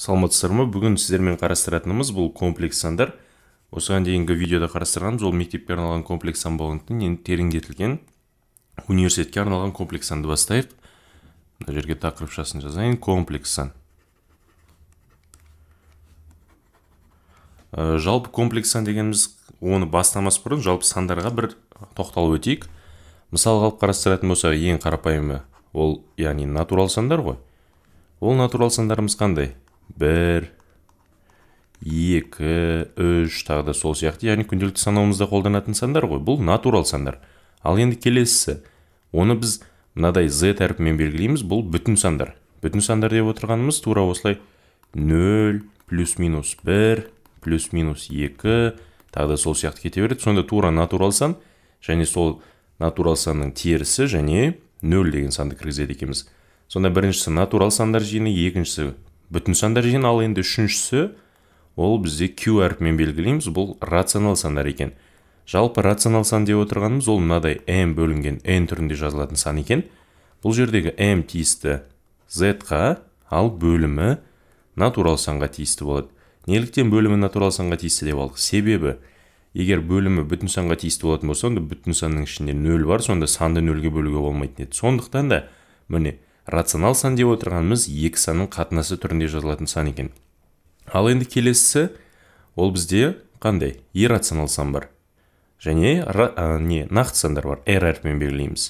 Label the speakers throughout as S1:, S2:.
S1: саламатсыздар ма бүгін сіздермен қарастыратынымыз бұл комплекс сандар осыған дейінгі видеода қарастырғанымыз ол мектепке арналған комплекс сан болғандықтан енді тереңдетілген университетке арналған комплекс санды бастайық мына жерге тақырыпшасын жазайын комплекс сан ә, жалпы комплекс сан дегеніміз оны бастамас бұрын жалпы сандарға бір тоқталып өтейік мысалға алып қарастыратын болсақ ең қарапайымы ол яғни натурал сандар ғой ол натурал сандарымыз қандай бір екі үш тағы да сол сияқты яғни күнделікті санауымызда қолданатын сандар ғой бұл натурал сандар ал енді келесісі оны біз мынадай z әрпімен белгілейміз бұл бүтін сандар бүтін сандар деп отырғанымыз тура осылай 0 плюс минус 1 плюс минус 2 тағы да сол сияқты кете береді сонда тура натурал сан және сол натурал санның терісі және 0 деген санды кіргізеді екенбіз сонда біріншісі натурал сандар жиыны екіншісі бүтін сандар екен ал енді үшіншісі ол бізде q әрпімен белгілейміз бұл рационал сандар екен жалпы рационал сан деп отырғанымыз ол мынадай m бөлінген n түрінде жазылатын сан екен бұл жердегі m тиісті z-қа ал бөлімі натурал санға тиісті болады неліктен бөлімі натурал санға тиісті деп алдық себебі егер бөлімі бүтін санға тиісті болатын болса онда бүтін санның ішінде нөл бар сонда санды нөлге бөлуге болмайтын еді сондықтан да міне рационал сан деп отырғанымыз екі санның қатынасы түрінде жазылатын сан екен ал енді келесісі ол бізде қандай иррационал сан бар және не нақты сандар бар р әрпімен белгілейміз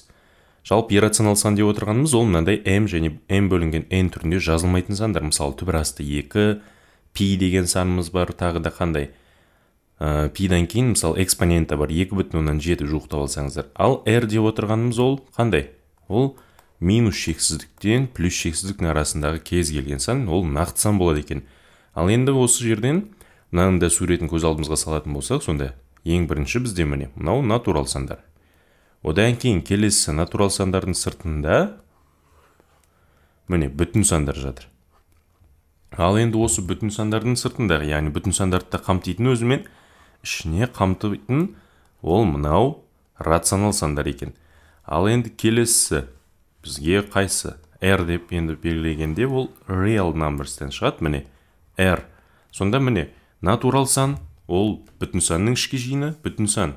S1: жалпы иррационал сан деп отырғанымыз ол мынандай М және М бөлінген n түрінде жазылмайтын сандар мысалы түбір асты екі пи деген санымыз бар тағы да қандай ә, пидан кейін мысалы экспонента бар екі бүтін оннан жеті жуықтап алсаңыздар ал r деп отырғанымыз ол қандай ол минус шексіздіктен плюс шексіздіктің арасындағы кез келген сан ол нақты сан болады екен ал енді осы жерден мынаның да суретін көз алдымызға салатын болсақ сонда ең бірінші бізде міне мынау натурал сандар одан кейін келесі натурал сандардың сыртында міне бүтін сандар жатыр ал енді осы бүтін сандардың сыртындағы яғни бүтін сандарды да қамтитын өзімен ішіне қамтитын ол мынау рационал сандар екен ал енді келесі бізге қайсы r деп енді белгілегенде ол real numberстен шығады міне r сонда міне натурал сан ол бүтін санның ішкі жиыны бүтін сан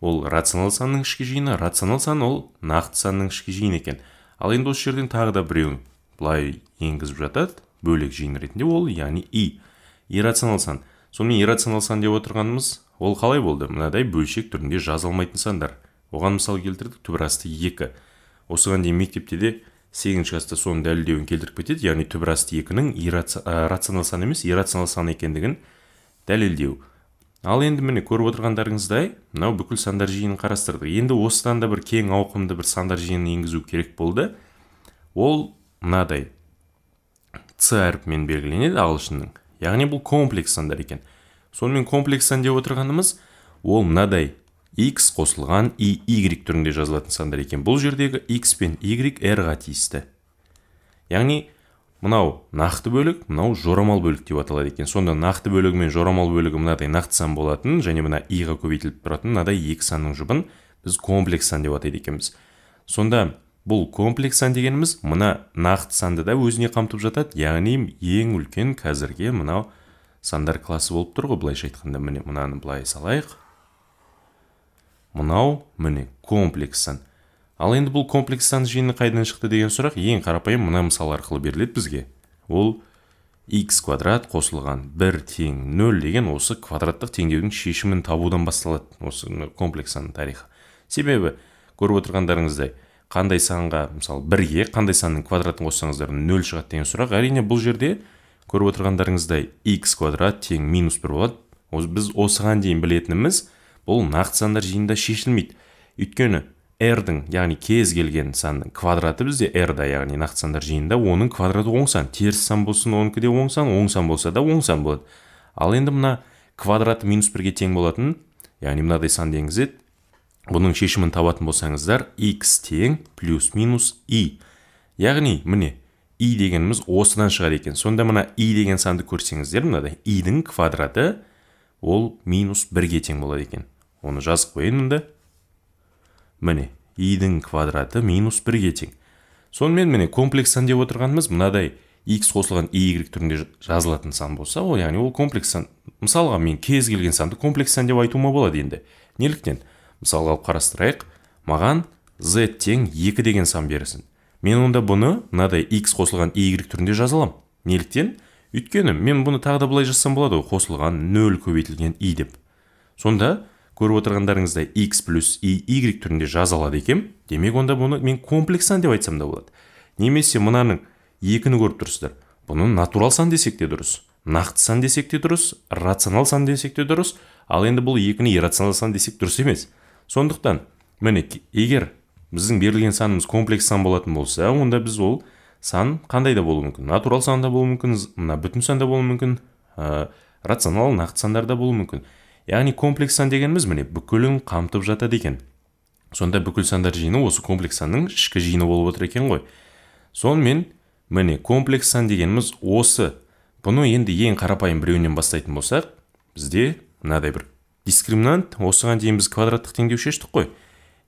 S1: ол рационал санның ішкі жиыны рационал сан ол нақты санның ішкі жиыны екен ал енді осы жерден тағы да біреуін былай енгізіп жатады бөлек жиын ретінде ол яғни и иррационал сан сонымен иррационал сан деп отырғанымыз ол қалай болды мынадай бөлшек түрінде жаза сандар оған мысал келтірдік түбір асты екі осыған дейін мектепте де сегізінші класста соның дәлелдеуін келтіріп кетеді яғни түбір асты екінің рационал сан емес иррационал сан екендігін дәлелдеу ал енді міне көріп отырғандарыңыздай мынау бүкіл сандар жиынын қарастырдық енді осыдан да бір кең ауқымды бір сандар жиынын енгізу керек болды ол мынадай с әріпімен белгіленеді ағылшынның яғни бұл комплекс сандар екен сонымен комплекс сан деп отырғанымыз ол мынадай x қосылған и y түрінде жазылатын сандар екен бұл жердегі x пен y r ға тиісті яғни мынау нақты бөлік мынау жорамал бөлік деп аталады екен сонда нақты бөлігі мен жорамал бөлігі мынадай нақты сан болатын және мына и ға көбейтіліп тұратын мынадай екі санның жұбын біз комплекс сан деп атайды екенбіз сонда бұл комплекс сан дегеніміз мына нақты санды да өзіне қамтып жатады яғни ең үлкен қазірге мынау сандар классы болып тұр ғой былайша айтқанда міне мынаны былай салайық мынау міне комплекс сан ал енді бұл комплекс сан жиыны қайдан шықты деген сұрақ ең қарапайым мына мысал арқылы беріледі бізге ол x квадрат қосылған 1 тең 0 деген осы квадраттық теңдеудің шешімін табудан басталады осы комплекс санның тарихы себебі көріп отырғандарыңыздай қандай санға мысалы бірге қандай санның квадратын қоссаңыздар 0 шығады деген сұрақ әрине бұл жерде көріп отырғандарыңыздай x квадрат тең минус бір болады біз осыған дейін білетініміз бұл нақты сандар жиынында шешілмейді өйткені r яғни кез келген санның квадраты бізде r яғни нақты сандар жиынында оның квадраты оң сан теріс сан болсын оныкі де оң сан оң сан болса да оң сан болады ал енді мына квадраты минус бірге тең болатын яғни мынадай санды енгізеді бұның шешімін табатын болсаңыздар x тең плюс минус и яғни міне и дегеніміз осыдан шығады екен сонда мына и деген санды көрсеңіздер мынадай идің квадраты ол минус бірге тең болады екен оны жазып қояйын мында міне i-дің квадраты минус бірге тең сонымен міне комплекс сан деп отырғанымыз мынадай x қосылған y түрінде жазылатын сан болса ол яғни ол комплекс сан мысалға мен кез келген санды комплекс сан деп айтуыма болады енді неліктен мысалға алып қарастырайық маған z тең 2 деген сан берсін мен онда бұны мынадай x қосылған y түрінде аламын неліктен өйткені мен бұны тағы да былай жазсам болады ғой қосылған 0 көбейтілген и деп сонда көріп отырғандарыңыздай x плюс и y түрінде жаза алады екен демек онда бұны мен комплекс сан деп айтсам да болады немесе мынаның екіні көріп тұрсыздар бұны натурал сан десек те дұрыс нақты сан десек те дұрыс рационал сан десек те дұрыс ал енді бұл екіні иррационал сан десек дұрыс емес сондықтан міне егер біздің берілген санымыз комплекс сан болатын болса онда біз ол сан қандай да болуы мүмкін натурал да болуы мүмкін мына бүтін да болуы мүмкін ә, рационал нақты да болуы мүмкін яғни комплекс сан дегеніміз міне бүкілін қамтып жатады екен сонда бүкіл сандар жиыны осы комплекс санның ішкі жиыны болып отыр екен ғой сонымен міне комплекс сан дегеніміз осы бұны енді ең қарапайым біреуінен бастайтын болсақ бізде мынадай бір дискриминант осыған дейін біз квадраттық теңдеу шештік қой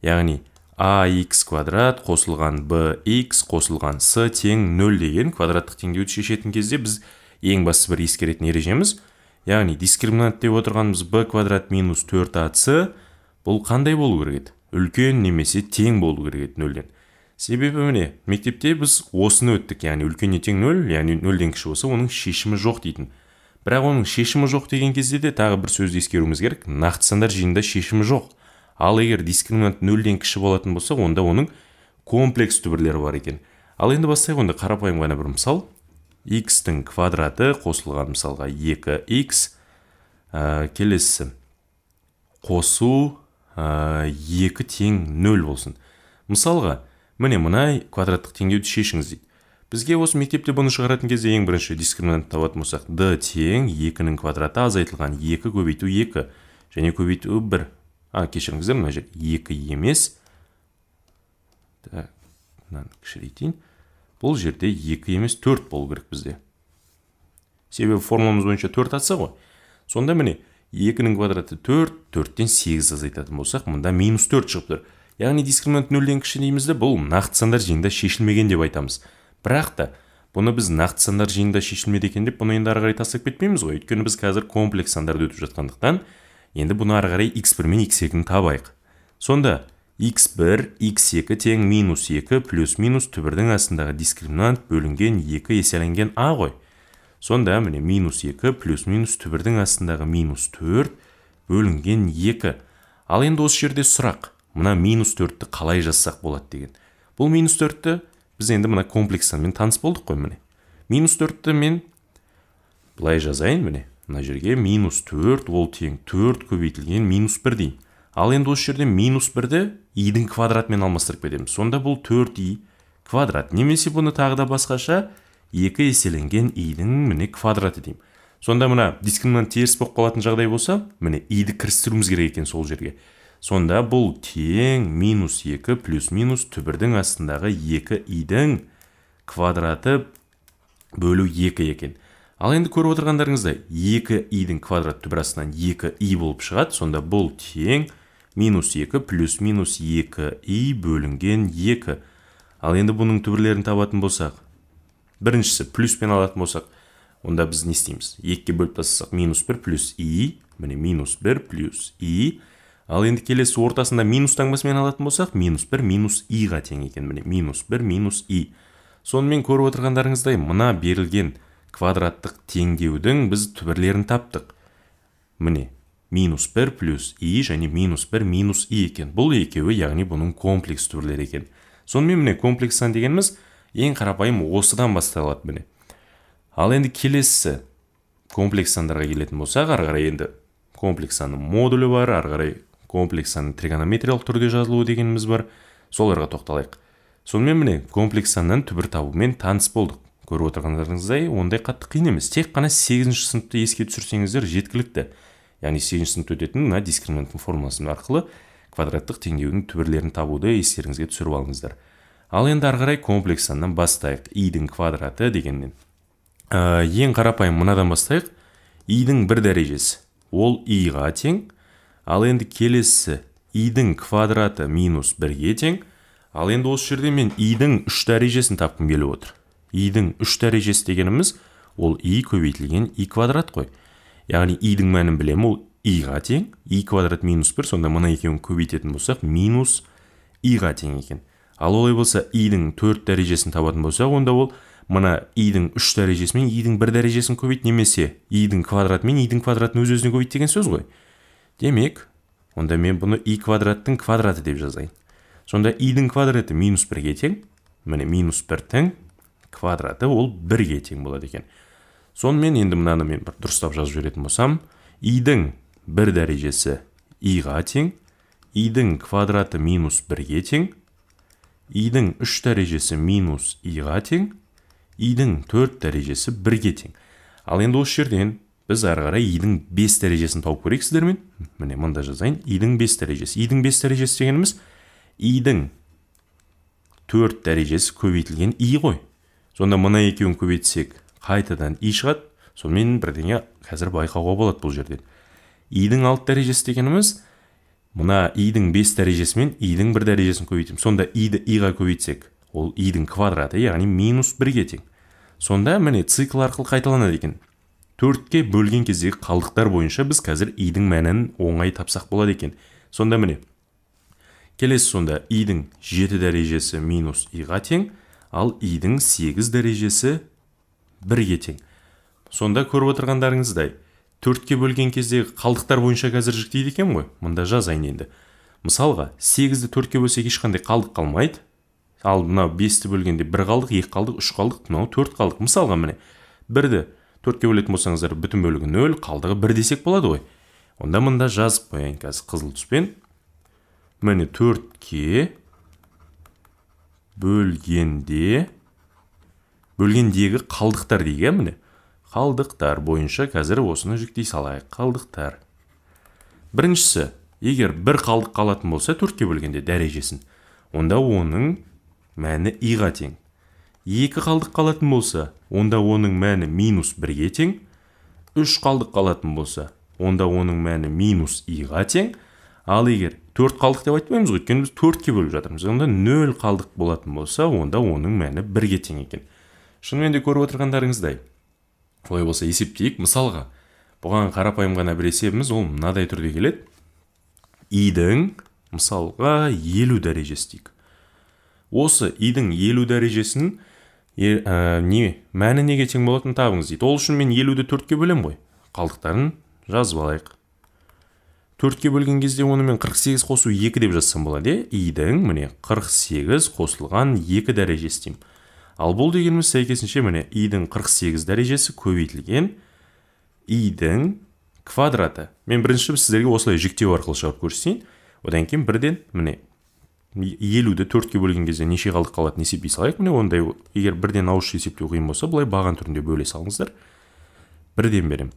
S1: яғни ax квадрат қосылған bx қосылған с тең нөл деген квадраттық теңдеуді шешетін кезде біз ең басты бір ескеретін ережеміз яғни дискриминант деп отырғанымыз b квадрат минус 4ac бұл қандай болу керек еді үлкен немесе тең болу керек еді нөлден себебі міне мектепте біз осыны өттік яғни үлкенне тең нөл яғни нөлден кіші болса оның шешімі жоқ дейтін бірақ оның шешімі жоқ деген кезде де тағы бір сөзді ескеруіміз керек нақты сандар жиынында шешімі жоқ ал егер дискриминант нөлден кіші болатын болса онда оның комплекс түбірлері бар екен ал енді бастайық онда қарапайым ғана бір мысал x-тің квадраты қосылған мысалға 2x ә, келесі қосу ә, 2 тең 0 болсын мысалға міне мына квадраттық теңдеуді шешіңіз дейді бізге осы мектепте бұны шығаратын кезде ең бірінші дискриминант табатын болсақ d тең 2-нің квадраты азайтылған 2 көбейту 2 және көбейту 1 а кешіріңіздер мына жер 2 емес так мынаны кішірейтейін бұл жерде екі емес төрт болу керек бізде себебі формуламыз бойынша төрт атса ғой сонда міне екінің квадраты төрт төрттен тен азайтатын болсақ мұнда минус төрт шығып тұр яғни дискриминант нөлден кіші дейміз де бұл нақты сандар жиынында шешілмеген деп айтамыз бірақ та бұны біз нақты сандар жиынында шешілмеді екен деп бұны енді ары қарай тастап кетпейміз ғой өйткені біз қазір комплекс сандарды өтіп жатқандықтан енді бұны ары қарай x бір мен x екіні табайық сонда x1, x2 тен минус 2 плюс минус түбірдің астындағы дискриминант бөлінген 2 еселенген а ғой. Сонда міне минус 2 плюс минус түбірдің астындағы минус 4 бөлінген 2. Ал енді осы жерде сұрақ. мұна минус 4-ті қалай жасақ болады деген. Бұл минус 4-ті біз енді мына мен таныс болдық қой міне. Минус 4-ті мен бұлай жазайын міне. Мұна жерге минус 4 ол тен 4 көбейтілген минус 1 дейін ал енді осы жерде минус бірді идің квадратымен алмастырып кетеміз сонда бұл 4 и квадрат немесе бұны тағы да басқаша екі еселенген и-дің міне квадраты деймін сонда мына дискриминант теріс болып қалатын жағдай болса міне иді кірістіруіміз керек екен сол жерге сонда бұл тең минус 2 плюс минус түбірдің астындағы 2 и-дің квадраты бөлу 2 екен Ал енді көріп отырғандарыңыздай 2 и-дің квадрат түбір астынан 2 и болып шығады. Сонда бұл тең минус 2 плюс минус 2 и бөлінген 2 ал енді бұның түбірлерін табатын болсақ біріншісі плюспен алатын болсақ онда біз не істейміз 2-ке бөліп тастасақ минус 1 плюс и міне минус 1 плюс и ал енді келесі ортасында минус таңбасымен алатын болсақ минус 1 минус ға тең екен міне минус 1 минус и сонымен көріп отырғандарыңыздай мына берілген квадраттық теңдеудің біз түбірлерін таптық міне минус 1 плюс и және минус 1 минус и екен бұл екеуі яғни бұның комплекс түрлері екен сонымен міне комплекс сан дегеніміз ең қарапайым осыдан басталады міне ал енді келесі комплекс сандарға келетін болсақ ары қарай енді комплекс санның модулі бар ары қарай комплекс санның тригонометриялық түрде жазылуы дегеніміз бар соларға тоқталайық сонымен міне комплекс саннан түбір табумен таныс болдық көріп отырғандарыңыздай ондай қатты қиын емес тек қана сегізінші сыныпты еске түсірсеңіздер жеткілікті яғни сегізінші сыныпта өтетін мына дискриминанттың формуласы арқылы квадраттық теңдеудің түбірлерін табуды естеріңізге түсіріп алыңыздар ал енді ары қарай комплекс саннан бастайық идің квадраты дегеннен ә, ең қарапайым мынадан бастайық идің бір дәрежесі ол иға тең ал енді келесі идің квадраты минус бірге тең ал енді осы жерде мен идің үш дәрежесін тапқым келіп отыр идің үш дәрежесі дегеніміз ол и көбейтілген и квадрат қой яғни идің мәнін білемін ол и-ға тең и квадрат минус бір сонда мына екеуін көбейтетін болсақ минус и-ға тең екен ал олай болса идің төрт дәрежесін табатын болсақ онда ол мына идің үш дәрежесі мен идің бір дәрежесін көбейт немесе идің квадраты мен идің квадратын өз өзіне көбейт деген сөз ғой демек онда мен бұны и квадраттың квадраты деп жазайын сонда идің квадраты минус бірге тең міне минус бірдің квадраты ол бірге тең болады екен сонымен енді мынаны мен бір дұрыстап жазып жіберетін болсам идің бір дәрежесі иға тең идің квадраты минус бірге тең идің үш дәрежесі минус иға тең идің төрт дәрежесі бірге тең ал енді осы жерден біз ары қарай идің бес дәрежесін тауып көрейік сіздермен міне мында жазайын идің бес дәрежесі идің бес дәрежесі дегеніміз идің төрт дәрежесі көбейтілген и ғой сонда мына екеуін көбейтсек қайтадан и шығады сонымен бірдеңе қазір байқауға болады бұл жерден идің алты дәрежесі дегеніміз мына идің бес дәрежесі мен идің бір дәрежесін көбейтемін сонда иді иға көбейтсек ол идің квадраты яғни минус бірге тең сонда міне цикл арқылы қайталанады екен төртке бөлген кездегі қалдықтар бойынша біз қазір идің мәнін оңай тапсақ болады екен сонда міне келесі сонда идің жеті дәрежесі минус иға тең ал идің сегіз дәрежесі бірге тең сонда көріп отырғандарыңыздай төртке бөлген кезде қалдықтар бойынша қазір жіктейді екен ғой мында жазайын енді мысалға сегізді төртке бөлсек ешқандай қалдық қалмайды ал мынау бесті бөлгенде бір қалдық екі қалдық үш қалдық мынау төрт қалдық мысалға міне бірді төртке бөлетін болсаңыздар бүтін бөлігі нөл қалдығы бір десек болады ғой онда мында жазып қояйын қазір қызыл түспен міне төртке бөлгенде бөлгендегі қалдықтар дейік міне қалдықтар бойынша қазір осыны жүктей салайық қалдықтар біріншісі егер бір қалдық қалатын болса төртке бөлгенде дәрежесін онда оның мәні иға тең екі қалдық қалатын болса онда оның мәні минус бірге тең үш қалдық қалатын болса онда оның мәні минус иға тең ал егер төрт қалдық деп айтпаймыз ғой өйткені біз төртке бөліп жатырмыз онда нөл қалдық болатын болса онда оның мәні бірге тең екен шынымен де көріп отырғандарыңыздай олай болса есептейік мысалға бұған қарапайым ғана бір есебіміз ол мынадай түрде келеді идің мысалға елу дәрежесі дейік осы идің елу дәрежесін е, ә, не мәні неге тең болатынын табыңыз дейді ол үшін мен елуді төртке бөлемін ғой қалдықтарын жазып алайық төртке бөлген кезде онымен 48 қосу екі деп жазсам болады иә идің міне 48 қосылған екі дәрежесі деймін ал бұл дегеніміз сәйкесінше міне идің 48 дәрежесі көбейтілген идің квадраты мен бірінші сіздерге осылай жіктеу арқылы шығарып көрсетейін одан кейін бірден міне елуді төртке бөлген кезде неше қалдық қалатынын есептей салайық міне ондай егер бірден ауызша есептеу қиын болса былай баған түрінде бөле салыңыздар бірден беремін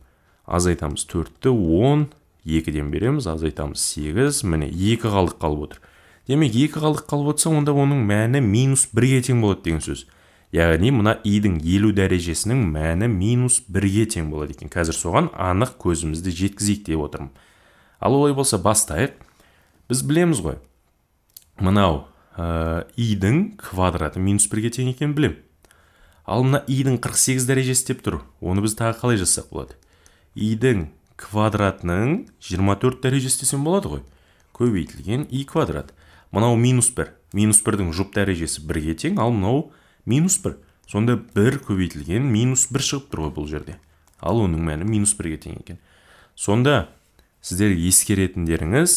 S1: азайтамыз төртті он екіден береміз азайтамыз сегіз міне екі қалдық қалып отыр демек екі қалдық қалып отса онда оның мәні минус бірге тең болады деген сөз яғни мына идің елу дәрежесінің мәні минус бірге тең болады екен қазір соған анық көзімізді жеткізейік деп отырмын ал олай болса бастайық біз білеміз ғой мынау ә, идің квадраты минус бірге тең екенін білем. ал мына идің 48 дәрежесі деп тұр оны біз тағы қалай жазсақ болады идің квадратының 24 дәрежесі десем болады ғой көбейтілген и квадрат мынау минус бір минус бірдің жұп дәрежесі бірге тең ал мынау минус бір сонда бір көбейтілген минус бір шығып тұр ғой бұл жерде ал оның мәні минус бірге тең екен сонда сіздер ескеретіндеріңіз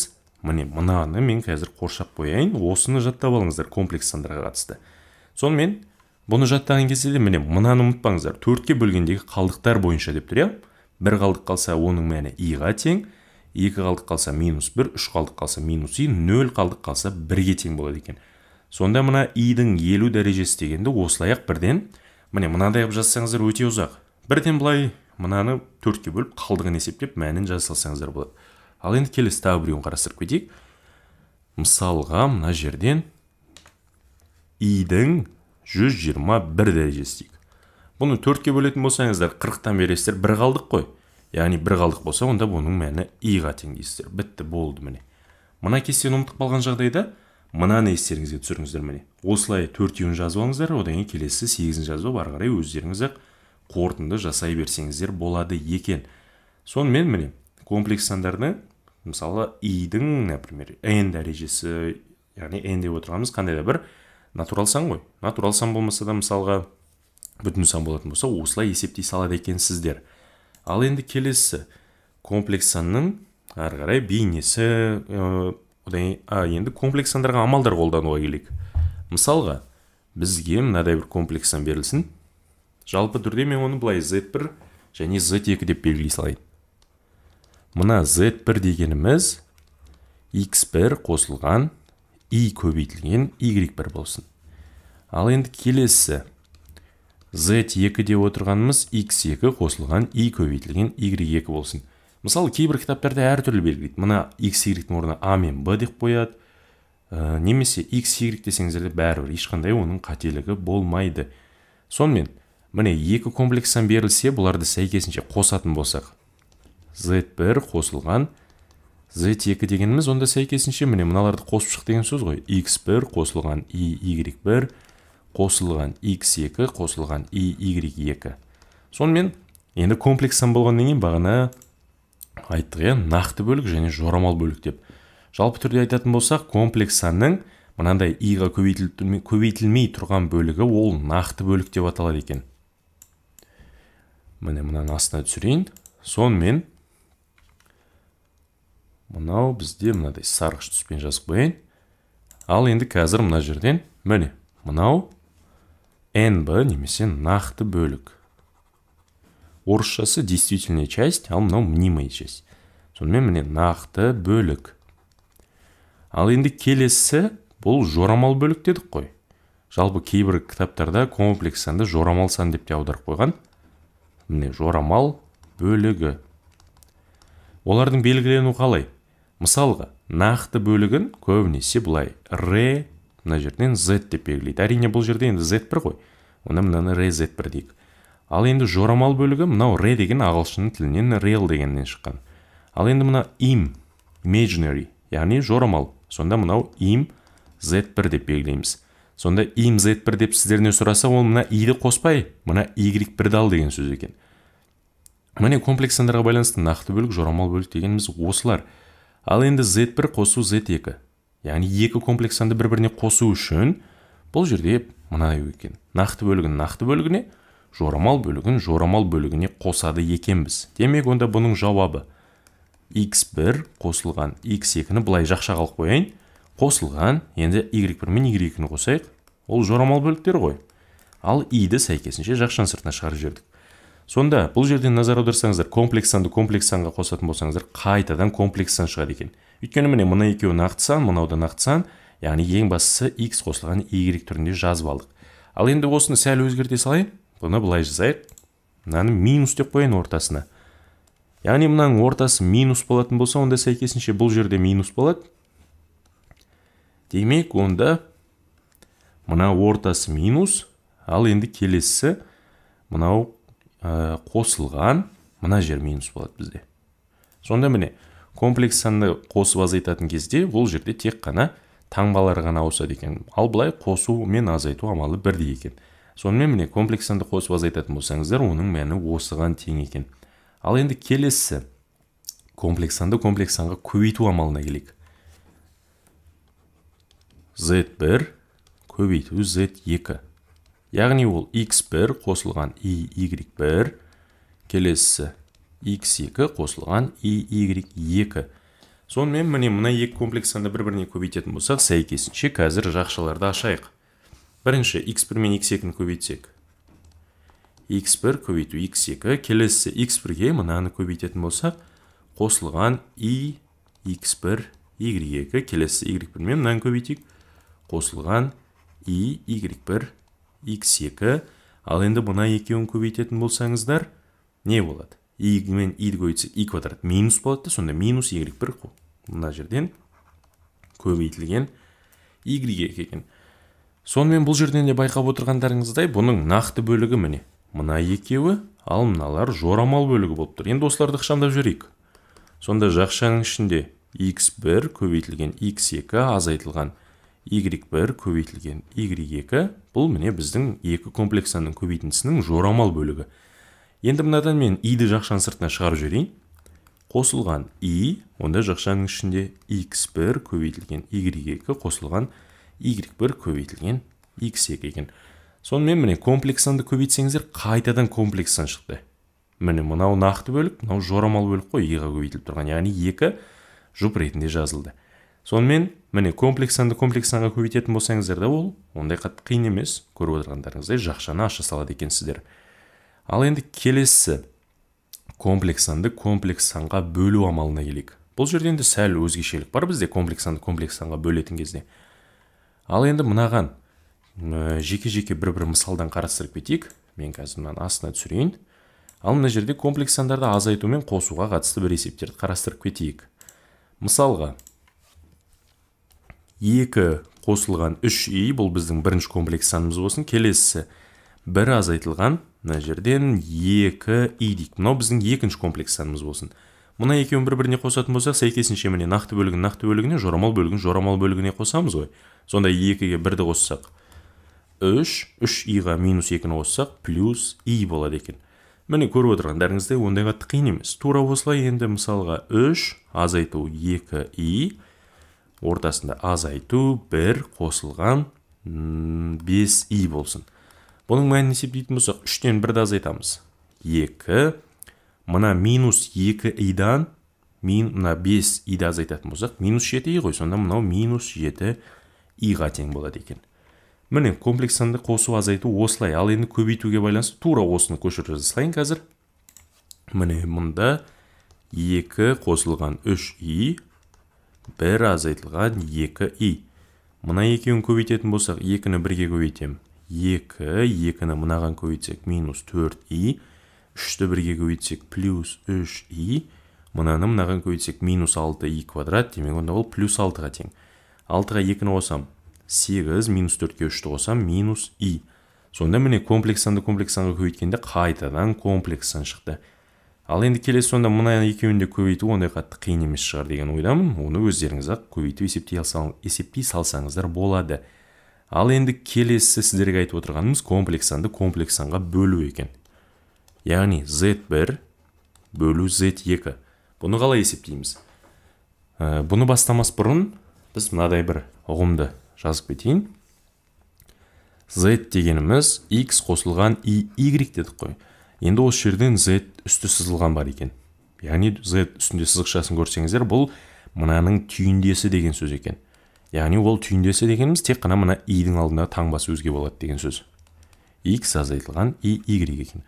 S1: міне мынаны мен қазір қоршап қояйын осыны жаттап алыңыздар комплекс сандарға қатысты сонымен бұны жаттаған кезде де міне мынаны ұмытпаңыздар төртке бөлгендегі қалдықтар бойынша деп тұр иә бір қалдық қалса оның мәні иға тең екі қалдық қалса минус бір үш қалдық қалса минус и нөл қалдық қалса бірге тең болады екен сонда мына идің елу дәрежесі дегенді осылай ақ бірден міне мынадай қылып жазсаңыздар өте ұзақ бірден былай мынаны төртке бөліп қалдығын есептеп мәнін жаза салсаңыздар болады ал енді келесі тағы біреуін қарастырып кетейік мысалға мына жерден идің 121 дәрежесі дейік бұны төртке бөлетін болсаңыздар қырықтан бересіздер бір қалдық қой яғни бір қалдық болса онда бұның мәні i-ға тең дейсіздер бітті болды міне мына кестені ұмытып қалған жағдайда мынаны естеріңізге түсіріңіздер міне осылай төртеуін жазып алыңыздар одан кейін келесі сегізін жазып ары қарай өздеріңіз ақ қорытынды жасай берсеңіздер болады екен сонымен міне комплекс сандарды мысалы идің например n дәрежесі яғни n деп отырғанымыз қандай да бір натурал сан ғой натурал сан болмаса да мысалға бүтін сан болатын болса осылай есептей салады екенсіздер ал енді келесі комплекс санның ары қарай бейнесі құдай а, енді комплекс сандарға амалдар қолдануға келейік мысалға бізге мынадай бір комплекс сан берілсін жалпы түрде мен оны былай z1 және z2 деп белгілей салайын мына z1 дегеніміз x1 қосылған и көбейтілген y1 болсын ал енді келесі z2 деп отырғанымыз x2 қосылған и көбейтілген y2 болсын мысалы кейбір кітаптарда әртүрлі белгілейді мына x y орнына а мен б деп қояды ә, немесе x y десеңіздер де бәрібір ешқандай оның қателігі болмайды сонымен міне екі комплекс сан берілсе бұларды сәйкесінше қосатын болсақ z1 қосылған z2 дегеніміз онда сәйкесінше міне мыналарды қосып шық деген сөз ғой x1 қосылған и y1 қосылған x2 қосылған и y2 сонымен енді комплекс сан болғаннан кейін бағана айттық иә нақты бөлік және жорамал бөлік деп жалпы түрде айтатын болсақ комплекс санның мынандай иға көбейтілмей тұрған бөлігі ол нақты бөлік деп аталады екен міне мынаны астына түсірейін сонымен мынау бізде мынадай сарғыш түспен жазып қояйын ал енді қазір мына жерден міне мынау нб немесе нақты бөлік орысшасы действительная часть ал мынау мнимая часть сонымен міне нақты бөлік ал енді келесі бұл жорамал бөлік дедік қой жалпы кейбір кітаптарда комплекс санды жорамал сан деп те аударып қойған міне жорамал бөлігі олардың белгілену қалай мысалға нақты бөлігін көбінесе былай р мына жерден z деп белгілейді әрине бұл жерде енді z бір ғой онда мынаны z бір дейік ал енді жорамал бөлігі мынау ре деген ағылшын тілінен рел дегеннен шыққан ал енді мына им imaginary яғни жорамал сонда мынау им z1 деп белгілейміз сонда им z1 деп сіздерден сұраса ол мына и-ді қоспай мына y1-ді ал деген сөз екен міне комплекс сандарға байланысты нақты бөлік жорамал бөлік дегеніміз осылар ал енді z1 қосу z2 яғни екі комплекс санды бір біріне қосу үшін бұл жерде мынау екен нақты бөлігін нақты бөлігіне жорамал бөлігін жорамал бөлігіне қосады екенбіз демек онда бұның жауабы x1 қосылған x2-ні былай жақшаға алып қояйын қосылған енді y1 мен y2-ні қосайық ол жорамал бөліктер ғой ал i ді сәйкесінше жақшаның сыртына шығарып жібердік сонда бұл жерде назар аударсаңыздар комплекс санды комплекс санға қосатын болсаңыздар қайтадан комплекс сан шығады екен өйткені міне мына екеуі нақты сан мынау да нақты сан яғни ең бастысы x қосылған y түрінде жазып алдық ал енді осыны сәл өзгерте салайын бұны былай жазайық мынаны минус деп қояйын ортасына яғни мынаның ортасы минус болатын болса онда сәйкесінше бұл жерде минус болады демек онда мына ортасы минус ал енді келесі мынау қосылған мына жер минус болады бізде сонда міне комплекс санды қосып азайтатын кезде бұл жерде тек қана таңбалар ғана ауысады екен ал былай қосу мен азайту амалы бірдей екен сонымен міне комплекс санды қосып азайтатын болсаңыздар оның мәні осыған тең екен ал енді келесі комплекс санды комплекс көбейту амалына келейік z1 көбейту z2 яғни ол x1 қосылған и y1 келесі x2 қосылған и y2 сонымен міне мына екі комплекс санды бір біріне көбейтетін болсақ сәйкесінше қазір жақшаларды ашайық бірінші x1 мен x2-ні көбейтсек x1 көбейту x2 келесі x1-ге мынаны көбейтетін болсақ қосылған и x1 y2 келесі y1 мен мынаны көбейтейік қосылған и y1 x2 ал енді мына екеуін көбейтетін болсаңыздар не болады и мен иді көбейтсек и квадрат минус болады да сонда минус y1 мына жерден көбейтілген y2 екен сонымен бұл жерден де байқап отырғандарыңыздай бұның нақты бөлігі міне мына екеуі ал мыналар жорамал бөлігі болып тұр енді осыларды ықшамдап жіберейік сонда жақшаның ішінде x1 көбейтілген x2 азайтылған y1 көбейтілген y2 бұл міне біздің екі комплексанның көбейтіндісінің жорамал бөлігі енді мынадан мен и-ді жақшаның сыртына шығарып жіберейін қосылған и онда жақшаның ішінде x1 көбейтілген y2 қосылған y бір көбейтілген x2 екен сонымен міне комплекс санды көбейтсеңіздер қайтадан комплекс сан шықты міне мынау нақты бөлік мынау жорамал бөлік қой иға көбейтіліп тұрған яғни екі жұп ретінде жазылды сонымен міне комплекс санды комплекс санға көбейтетін болсаңыздар да ол ондай қатты қиын емес көріп отырғандарыңыздай жақшаны аша салады екенсіздер ал енді келесі комплекс санды комплекс санға бөлу амалына келейік бұл жерде енді сәл өзгешелік бар бізде комплекс санды комплекс санға бөлетін кезде ал енді мынаған жеке жеке бір бір мысалдан қарастырып кетейік мен қазір мынаны астына түсірейін ал мына жерде комплекс сандарды азайту мен қосуға қатысты бір есептерді қарастырып кетейік мысалға 2 қосылған үш и, бұл біздің бірінші комплекс санымыз болсын келесісі бір азайтылған мына жерден 2 и дейік мынау біздің екінші комплекс санымыз болсын мына екеуін бір біріне қосатын болсақ сәйкесінше міне нақты бөлігін нақты бөлігіне жорамал бөлігін жорамал бөлігіне қосамыз ғой сонда екіге бірді қоссақ үш үш иға минус екіні қоссақ плюс и болады екен міне көріп отырғандарыңыздай ондай қатты қиын емес тура осылай енді мысалға үш азайту екі и ортасында азайту бір қосылған бес и болсын бұның мәнін есептейтін болсақ үштен бірді азайтамыз екі мына минус екі идан мин мына 5 иді азайтатын болсақ минус 7 и ғой сонда мынау минус 7 иға тең болады екен міне комплекс санды қосу азайту осылай ал енді көбейтуге байланысты тура осыны көшіріп жасайын қазір міне мұнда 2 қосылған үш и бір азайтылған 2 и мына екеуін көбейтетін болсақ екіні бірге көбейтемін екі, екіні мынаған көбейтсек минус төрт и үшті бірге көбейтсек плюс үш и мынаны мынаған көбейтсек минус алты и квадрат демек онда ол плюс алтыға тең алтыға екіні қосам сегіз минус төртке үшті қосам минус и сонда міне комплекс санды комплекс санға көбейткенде қайтадан комплекс сан шықты ал енді келесі сонда мына екеуін де көбейту ондай қатты қиын емес шығар деген ойдамын оны өздеріңіз ақ көбейтіп есептей, есептей салсаңыздар болады ал енді келесі сіздерге айтып отырғанымыз комплекс санды комплекс санға бөлу екен яғни z1 бөлу z2 бұны қалай есептейміз бұны бастамас бұрын біз мынадай бір ұғымды жазып кетейін z дегеніміз x қосылған и y дедік қой енді осы жерден z үсті сызылған бар екен яғни z үстінде сызықшасын көрсеңіздер бұл мынаның түйіндесі деген сөз екен яғни ол түйіндесі дегеніміз тек қана мына идің дің таңбасы өзге болады деген сөз x азайтылған и y екен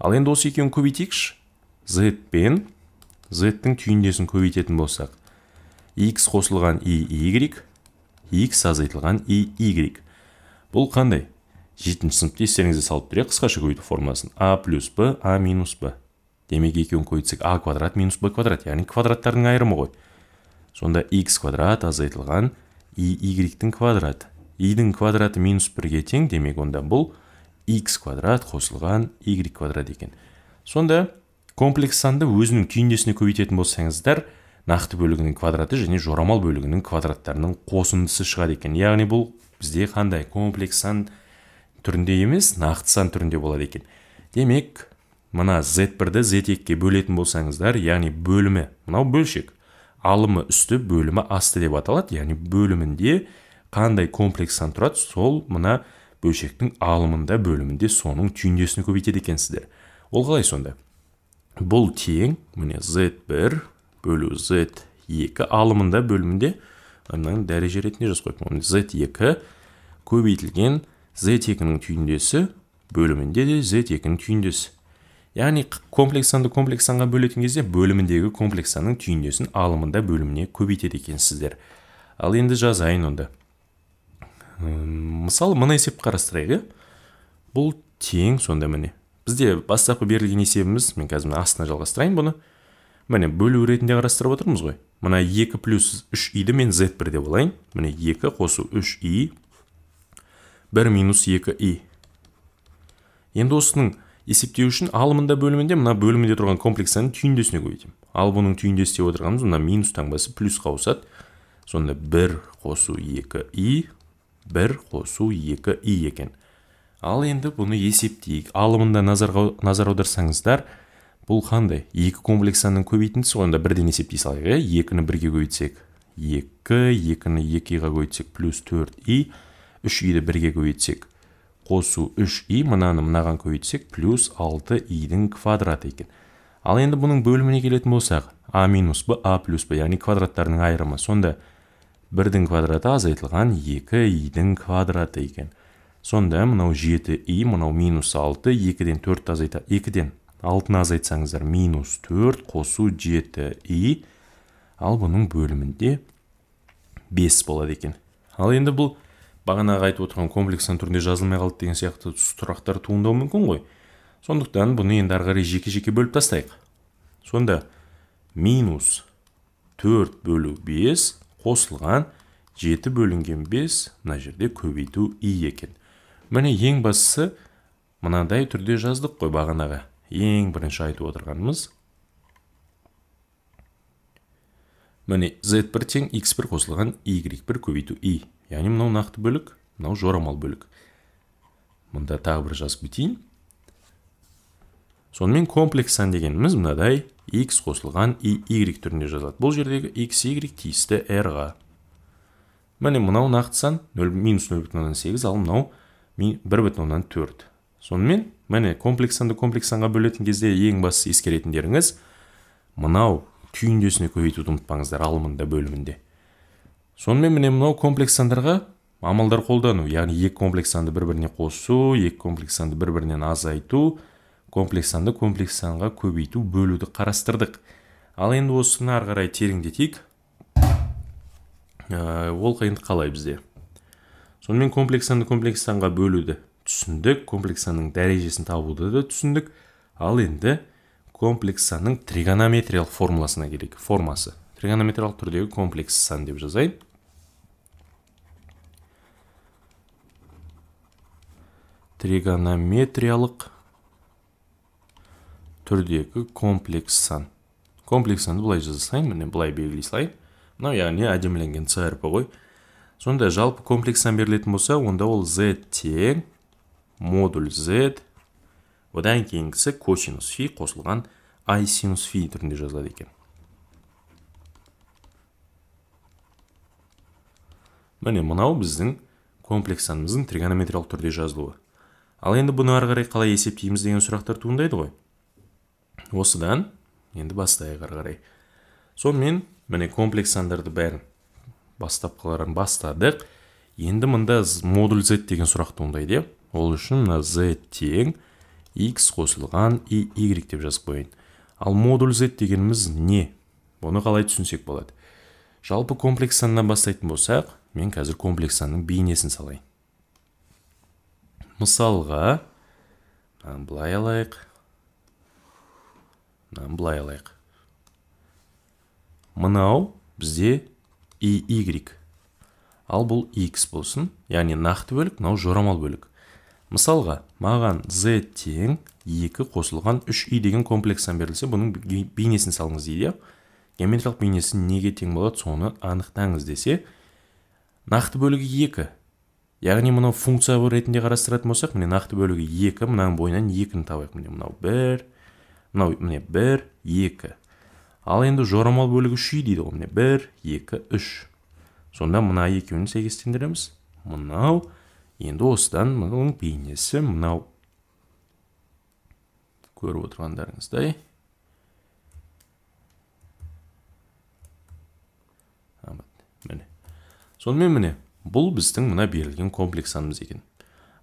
S1: ал енді осы екеуін көбейтейікші z пен z-тің түйіндесін көбейтетін болсақ x қосылған и y x азайтылған и y бұл қандай жетінші сыныпты естеріңізге салып тұрайық қысқаша көбейту формуласын а плюс б а минус б демек екеуін көбейтсек а квадрат минус б квадрат яғни квадраттардың айырымы ғой сонда x квадрат азайтылған и y-тің квадраты и-дің квадраты минус бірге тең демек онда бұл x квадрат қосылған y квадрат екен сонда комплекс санды өзінің түйіндесіне көбейтетін болсаңыздар нақты бөлігінің квадраты және жорамал бөлігінің квадраттарының қосындысы шығады екен яғни бұл бізде қандай комплекс сан түрінде емес нақты сан түрінде болады екен демек мына z бірді z екіге бөлетін болсаңыздар яғни бөлімі мынау бөлшек алымы үсті бөлімі асты деп аталады яғни бөлімінде қандай комплекс сан тұрады сол мына бөлшектің алымында бөлімінде соның түйіндесін көбейтеді екенсіздер ол қалай сонда бұл тең міне z1 бөлу z2 алымында бөлімінде мынаны дәреже ретінде жазып қойдым z2 көбейтілген z2-нің түйіндесі бөлімінде де z2-нің түйіндесі яғни комплекс санды комплекс санға бөлетін кезде бөліміндегі комплекс санның түйіндесін алымында бөліміне көбейтеді екенсіздер ал енді жазайын онда мысалы мына есеп қарастырайық иә бұл тең сонда міне бізде бастапқы берілген есебіміз мен қазір мына астына жалғастырайын бұны міне бөлу ретінде қарастырып отырмыз ғой мына екі плюс үш иді мен z бір деп алайын міне екі қосу үш и бір минус екі. и енді осының есептеу үшін алымында бөлімінде мына бөлімінде тұрған комплекс санның түйіндесіне көбейтемін ал бұның түйіндесі деп отырғанымыз мына минус таңбасы плюсқа ауысады сонда бір қосу екі и бір қосу екі и екен ал енді бұны есептейік алымында назар аударсаңыздар бұл қандай екі комплекс санның көбейтіндісі ғой онда бірден есептей салайық иә екіні бірге көбейтсек екі екіні екіға көбейтсек плюс төрт и үш иді бірге көбейтсек қосу үш и мынаны мынаған көбейтсек плюс алты идің квадраты екен ал енді бұның бөліміне келетін болсақ а минус б а плюс б яғни квадраттарының айырымы сонда бірдің квадраты азайтылған екі идің квадраты екен сонда мынау жеті и мынау минус алты екіден төртті азайта екіден алтыны азайтсаңыздар минус төрт қосу жеті и ал бұның бөлімінде бес болады екен ал енді бұл бағанағы айтып отырған комплексан түрінде жазылмай қалды деген сияқты сұрақтар туындауы мүмкін ғой сондықтан бұны енді ары қарай жеке жеке бөліп тастайық сонда минус төрт бөлу бес қосылған 7 бөлінген 5 мына жерде көбейту и екен міне ең бастысы мынандай түрде жаздық қой бағанағы ең бірінші айтып отырғанымыз міне z1 тең x1 қосылған y1 көбейту и. яғни мынау нақты бөлік мынау жорамал бөлік мында тағы бір жазып кетейін сонымен комплекс сан дегеніміз мынадай x қосылған и y түрінде жазылады бұл жердегі x y тиісті r ға міне мынау нақты сан минус нөл бүтін оннан сегіз ал мынау бір бүтін оннан төрт сонымен міне комплекс санды комплекс санға бөлетін кезде ең бастысы ескеретіндеріңіз мынау түйіндесіне көбейтуді ұмытпаңыздар алымында бөлімінде сонымен міне мынау комплекс сандарға амалдар қолдану яғни екі комплекс санды бір біріне қосу екі комплекс санды бір бірінен азайту Комплекс санды комплекс санға көбейту бөлуді қарастырдық ал енді осыны ары қарай тереңдетейік ә, ол енді қалай бізде сонымен комплекс комплекс санға бөлуді түсіндік Комплекс санның дәрежесін табуды да түсіндік ал енді комплекс санның тригонометриялық формуласына керек формасы тригонометриялық түрдегі комплекс сан деп жазайын тригонометриялық түрдегі комплекс сан комплекс санды былай салайын міне былай белгілей салайын мынау яғни әдеміленген әрпі ғой сонда жалпы комплекс сан берілетін болса онда ол z тең модуль z одан кейінгісі косинус фи қосылған ай синус фи түрінде жазылады екен міне мынау біздің комплекс санымыздың тригонометриялық түрде жазылуы ал енді бұны ары қарай қалай есептейміз деген сұрақтар туындайды ғой осыдан енді бастайық ары қарай сонымен міне комплекс сандарды бәрін бастапқыларын бастадық енді мында модуль z деген сұрақ туындайды иә ол үшін мына z тең x қосылған и y деп жазып қояйын ал модуль z дегеніміз не бұны қалай түсінсек болады жалпы комплекс саннан бастайтын болсақ мен қазір комплекс санның бейнесін салайын мысалға былай алайық былай алайық мынау бізде и y ал бұл x болсын яғни нақты бөлік мынау жорамал бөлік мысалға маған z тең 2 қосылған 3i деген комплекстан берілсе бұның бейнесін салыңыз дейді геометриялық бейнесі неге тең болады соны анықтаңыз десе нақты бөлігі 2 яғни мынау функция ретінде қарастыратын болсақ міне нақты бөлігі 2 мынаның бойынан 2-ні табайық міне мынау 1 мынау міне бір екі ал енді жорамал бөлігі 3 дейді ғой міне бір екі үш сонда мына екеуін сәйкестендіреміз мынау енді осыдан мұның бейнесі мынау көріп отырғандарыңыздай міне сонымен міне бұл біздің мына берілген комплекс санымыз екен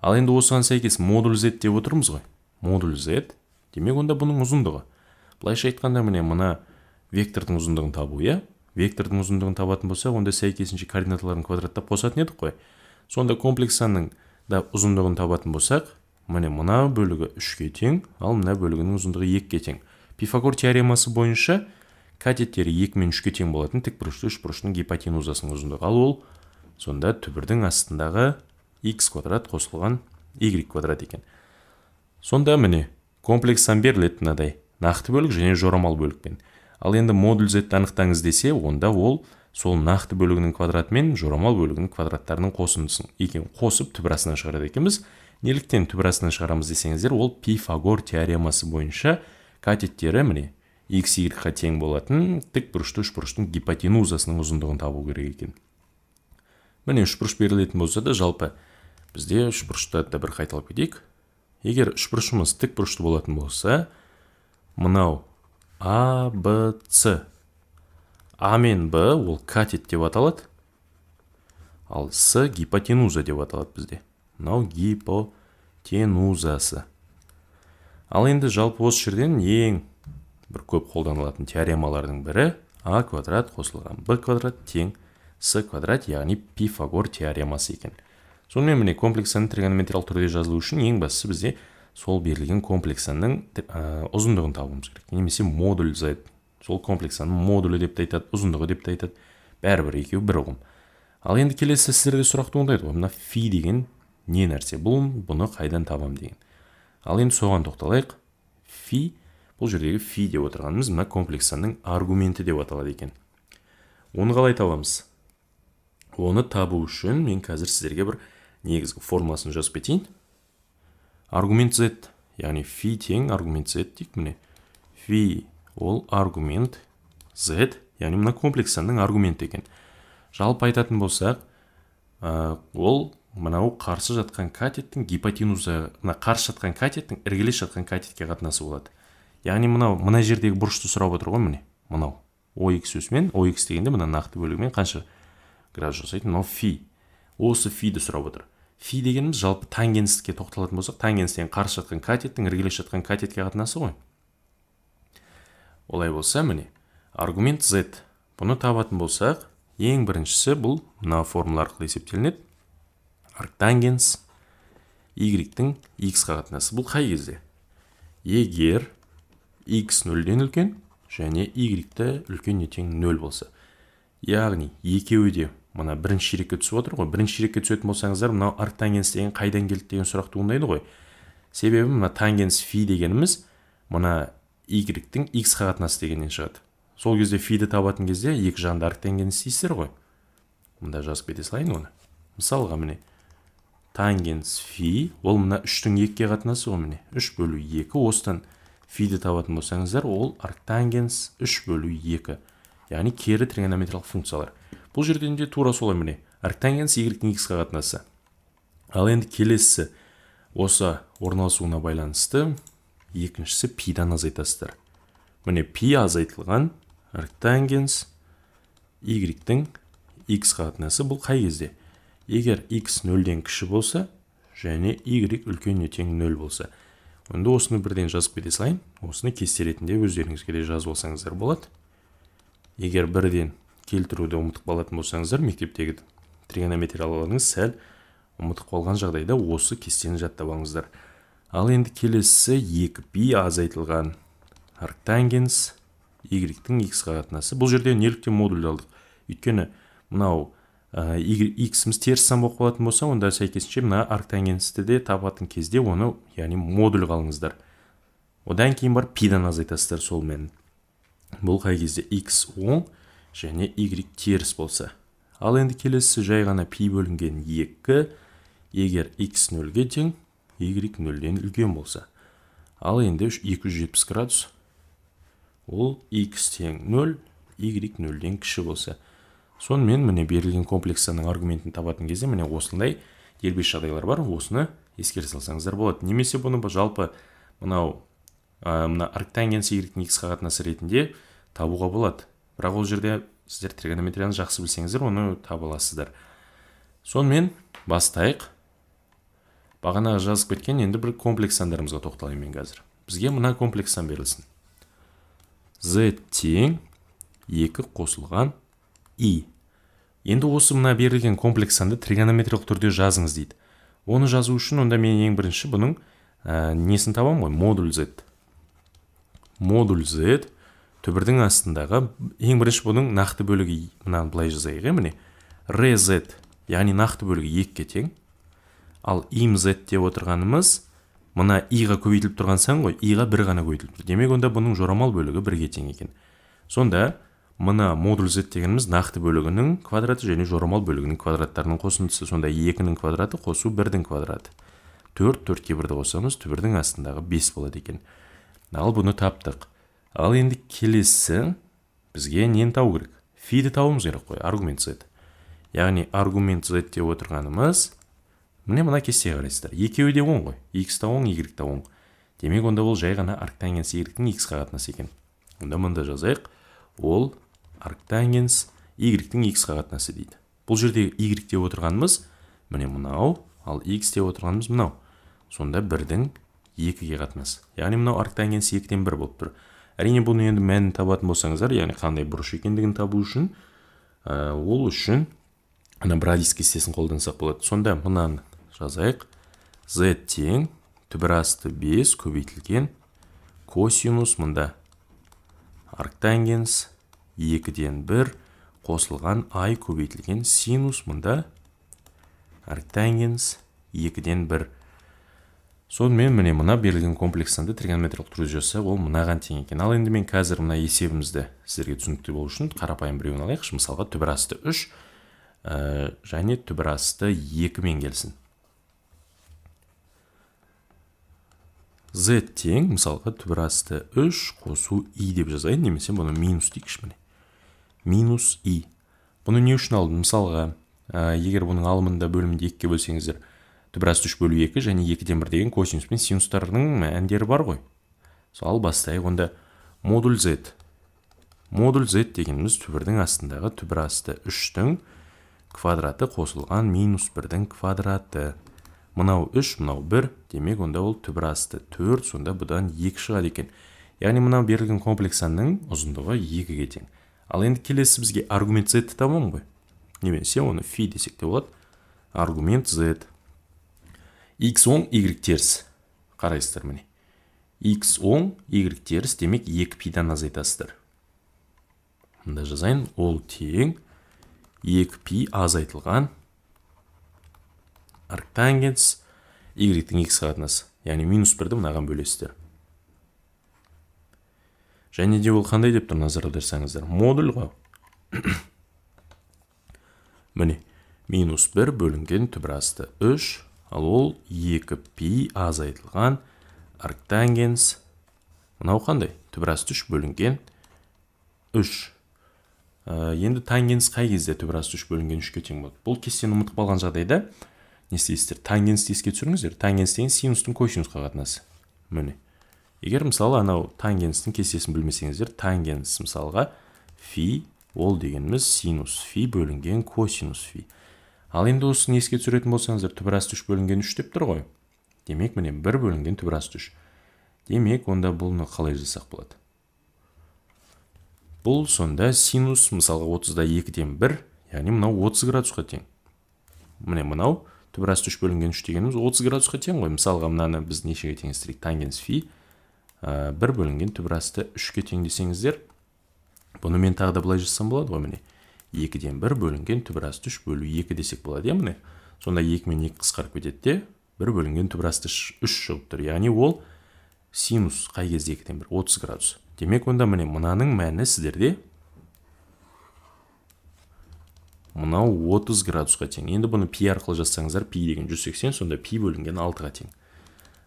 S1: ал енді осыған сәйкес модуль z деп отырмыз ғой модуль z демек онда бұның ұзындығы былайша айтқанда міне мына вектордың ұзындығын табу иә вектордың ұзындығын табатын болса, онда сәйкесінше координаталарын квадраттап қосатын едік қой сонда комплекс да ұзындығын табатын болсақ міне мына бөлігі үшке тең ал мына бөлігінің ұзындығы екіге тең пифагор теоремасы бойынша катеттері 2 мен үшке тең болатын тікбұрышты үшбұрыштың гипотенузасының ұзындығы ал ол сонда түбірдің астындағы x квадрат қосылған y квадрат екен сонда міне комплекстан беріледі мынадай нақты бөлік және жорамал бөлікпен ал енді модуль зетті анықтаңыз десе онда ол сол нақты бөлігінің квадраты мен жорамал бөлігінің квадраттарының қосындысын Екен қосып түбірасынан астынан шығарады екенбіз неліктен түбірасынан шығарамыз десеңіздер ол пифагор теоремасы бойынша катеттері міне x y ға тең болатын тік бұрышты үшбұрыштың гипотенузасының ұзындығын табу керек екен міне үшбұрыш берілетін болса да жалпы бізде үшбұрышты да бір қайталап кетейік егер үшбұрышымыз тік бұрышты болатын болса мынау а б с а мен б ол катет деп аталады ал с гипотенуза деп аталады бізде мынау гипотенузасы ал енді жалпы осы жерден ең бір көп қолданылатын теоремалардың бірі а квадрат қосылған б квадрат тең с квадрат яғни пифагор теоремасы екен сонымен міне комплексінің тригонометриялық түрде жазылу үшін ең бастысы бізде сол берілген комплекс санның ұзындығын табуымыз керек немесе модуль сол комплексанның модулі деп те айтады ұзындығы деп те айтады бәрібір екеуі бір ұғым ал енді келесі сіздерде сұрақ туындайды ғой мына фи деген не нәрсе бұл бұны қайдан табам деген ал енді соған тоқталайық фи бұл жердегі фи деп отырғанымыз мына комплекс санның аргументі деп аталады екен оны қалай табамыз оны табу үшін мен қазір сіздерге бір негізгі формасын жазып кетейін аргумент z яғни фи тең аргумент z дейік міне фи ол аргумент z яғни мына комплекс санның аргументі екен жалпы айтатын болсақ ол мынау қарсы жатқан катеттің гипотенуза мына қарсы жатқан катеттің іргелес жатқан катетке қатынасы болады яғни мынау мына жердегі бұрышты сұрап отыр ғой міне мынау ОХ өсімен дегенде мына нақты бөлігімен қанша градус жасайды мынау фи осы фиді сұрап отыр фи дегеніміз жалпы тангенстікке тоқталатын болсақ тангенс деген қарсы жатқан катеттің іргелес жатқан катетке қатынасы ғой олай болса міне аргумент z бұны табатын болсақ ең біріншісі бұл мына формула арқылы есептелінеді арктангенс y-тің x-қа қатынасы бұл қай кезде егер x нөлден үлкен және y-ті үлкен не тең нөл болса яғни екеуі де мына бірінші ширекке түсіп отыр ғой бірінші ширекке түсетін болсаңыздар мынау арктангенс деген қайдан келді деген сұрақ туындайды ғой себебі мына тангенс фи дегеніміз мына y икс x-қа қатынасы дегеннен шығады сол кезде фиді табатын кезде екі жағында арктангенс дейсіздер ғой мында жазып кете салайын оны мысалға міне тангенс фи ол мына үштің екіге қатынасы ғой міне үш бөлу екі осыдан фиді табатын болсаңыздар ол арктангенс үш бөлу екі яғни кері тригонометриялық функциялар бұл жерден де тура солай міне арктангенс y-тің x ал енді келесісі осы орналасуына байланысты екіншісі пидан азайтасыздар міне пи азайтылған арктангенс y-тің x қатынасы бұл қай кезде егер x нөлден кіші болса және y үлкеніне тең нөл болса онда осыны бірден жазып кете салайын осыны кесте ретінде өздеріңізге де жазып алсаңыздар болады егер бірден келтіруді ұмытып қалатын болсаңыздар мектептегі тригонометрияларыңыз сәл ұмытып қалған жағдайда осы кестені жаттап алыңыздар ал енді келесі 2 пи азайтылған арктангенс y икс x-қа қатынасы бұл жерде неліктен модуль алдық өйткені мынау иксіміз теріс сан болып қалатын болса онда сәйкесінше мына арктангенсті де табатын кезде оны яғни модуль қалыңыздар одан кейін барып пидан азайтасыздар солмен бұл қай кезде x оң және y теріс болса ал енді келесі жай ғана пи бөлінген 2 егер x 0 ге тең y 0 нөлден үлкен болса ал енді 270 градус ол x тең 0 y нөлден кіші болса сонымен міне берілген комплексаның аргументін табатын кезде міне осындай дербес жағдайлар бар осыны ескере салсаңыздар болады немесе бұны жалпы мынау мына x қағатынасы ретінде табуға болады бірақ ол жерде сіздер тригонометрияны жақсы білсеңіздер оны таба аласыздар сонымен бастайық бағанағы жазып кеткен енді бір комплекс сандарымызға тоқталайын мен қазір бізге мына комплекс сан берілсін z тең екі қосылған и енді осы мына берілген комплекс санды тригонометриялық түрде жазыңыз дейді оны жазу үшін онда мен ең бірінші бұның ә, несін табамын ғой модуль z модуль z түбірдің астындағы ең бірінші бұның нақты бөлігі мынаны былай жазайық иә міне рз яғни нақты бөлігі екіге тең ал имз деп отырғанымыз мына иға көбейтіліп тұрған сан ғой иға бір ғана көбейтіліп тұр демек онда бұның жорамал бөлігі бірге тең екен сонда мына модуль z дегеніміз нақты бөлігінің квадраты және жорамал бөлігінің квадраттарының қосындысы сонда екінің квадраты қосу бірдің квадраты төрт төртке бірді қосамыз түбірдің астындағы бес болады екен ал бұны таптық ал енді келесі бізге нені табу керек фиді табуымыз керек қой аргумент z яғни аргумент z деп отырғанымыз міне мына кестеге қарайсыздар екеуі де оң ғой x та оң y та оң демек онда ол жай ғана арктангенс y-тің x қатынасы екен онда мында жазайық ол арктангенс y-тің x-қа қатынасы дейді бұл жерде y деп отырғанымыз міне мынау ал x деп отырғанымыз мынау сонда бірдің екіге қатынасы яғни мынау арктангенс екіден бір болып тұр әрине бұны енді мәнін табатын болсаңыздар яғни қандай бұрыш екендігін табу үшін ә, ол үшін ана брадис кестесін қолдансақ болады сонда мынаны жазайық z тең асты 5 көбейтілген косинус мында арктангенс 2-ден 1 қосылған ай көбейтілген синус мында арктангенс 2-ден 1 сонымен міне мына берілген комплекстанда тригонометриялық тружесі ол мынаған тең екен ал енді мен қазір мына есебімізді сіздерге түсінікті болу үшін қарапайым біреуін алайықшы мысалға түбірасты 3 ә, э, және түбірасты 2 мен келсін z тең мысалға түбірасты 3 қосу и деп жазайын немесе бұны минус дейікші міне минус и бұны не үшін алдым мысалға ә, егер бұның алымында бөлімінде екіге бөлсеңіздер біраз үш бөлу екі және екіден бір деген косинус пен синустардың мәндері бар ғой сол бастайық онда модуль z модуль z дегеніміз түбірдің астындағы түбір асты үштің квадраты қосылған минус бірдің квадраты мынау 3 мынау 1 демек онда ол түбір асты 4 сонда бұдан 2 шығады екен яғни мынау берілген комплекс санның ұзындығы 2 тең ал енді келесі бізге аргумент z табамын ғой немесе оны фи десек те болады аргумент z x оң y теріс қарайсыздар міне x оң y теріс демек 2 пидан азайтасыздар мында жазайын ол тең 2 пи азайтылған арктангенс y-тің x қатынасы яғни минус бірді мынаған бөлесіздер және де ол қандай деп тұр назар аударсаңыздар модуль ғой міне минус бір бөлінген түбір асты үш ал ол 2 π азайтылған арктангенс мынау қандай түбірасты үш бөлінген ә, 3 енді тангенс қай кезде түбірасты үш бөлінген 3-ке тең болады бұл кестені ұмытып қалған жағдайда не істейсіздер тангенсті еске түсіріңіздер тангенс деген синустың косинусқа қатынасы міне егер мысалы анау тангенстің кестесін білмесеңіздер тангенс мысалға фи ол дегеніміз синус фи бөлінген косинус фи ал енді осыны еске түсіретін болсаңыздар түбір асты үш бөлінген үш деп тұр ғой демек міне бір бөлінген түбір асты үш демек онда бұны қалай жазсақ болады бұл сонда синус мысалға отызда екіден бір яғни мынау отыз градусқа тең міне мынау түбір асты үш бөлінген үш дегеніміз отыз градусқа тең ғой мысалға мынаны біз нешеге теңестірейік тангенс фи бір бөлінген түбір асты үшке тең десеңіздер бұны мен тағы да былай жазсам болады ғой міне екіден бір бөлінген түбір асты үш бөлу екі десек болады иә сонда 2 мен 2 қысқар көтетте, де бір бөлінген түбір 3 үш тұр яғни ол синус қай кезде екіден бір 30 градус демек онда міне мұнаның мәні сіздерде мұнау 30 градусқа тең енді бұны пи арқылы жазсаңыздар пи деген 180 сонда пи бөлінген 6-ға тең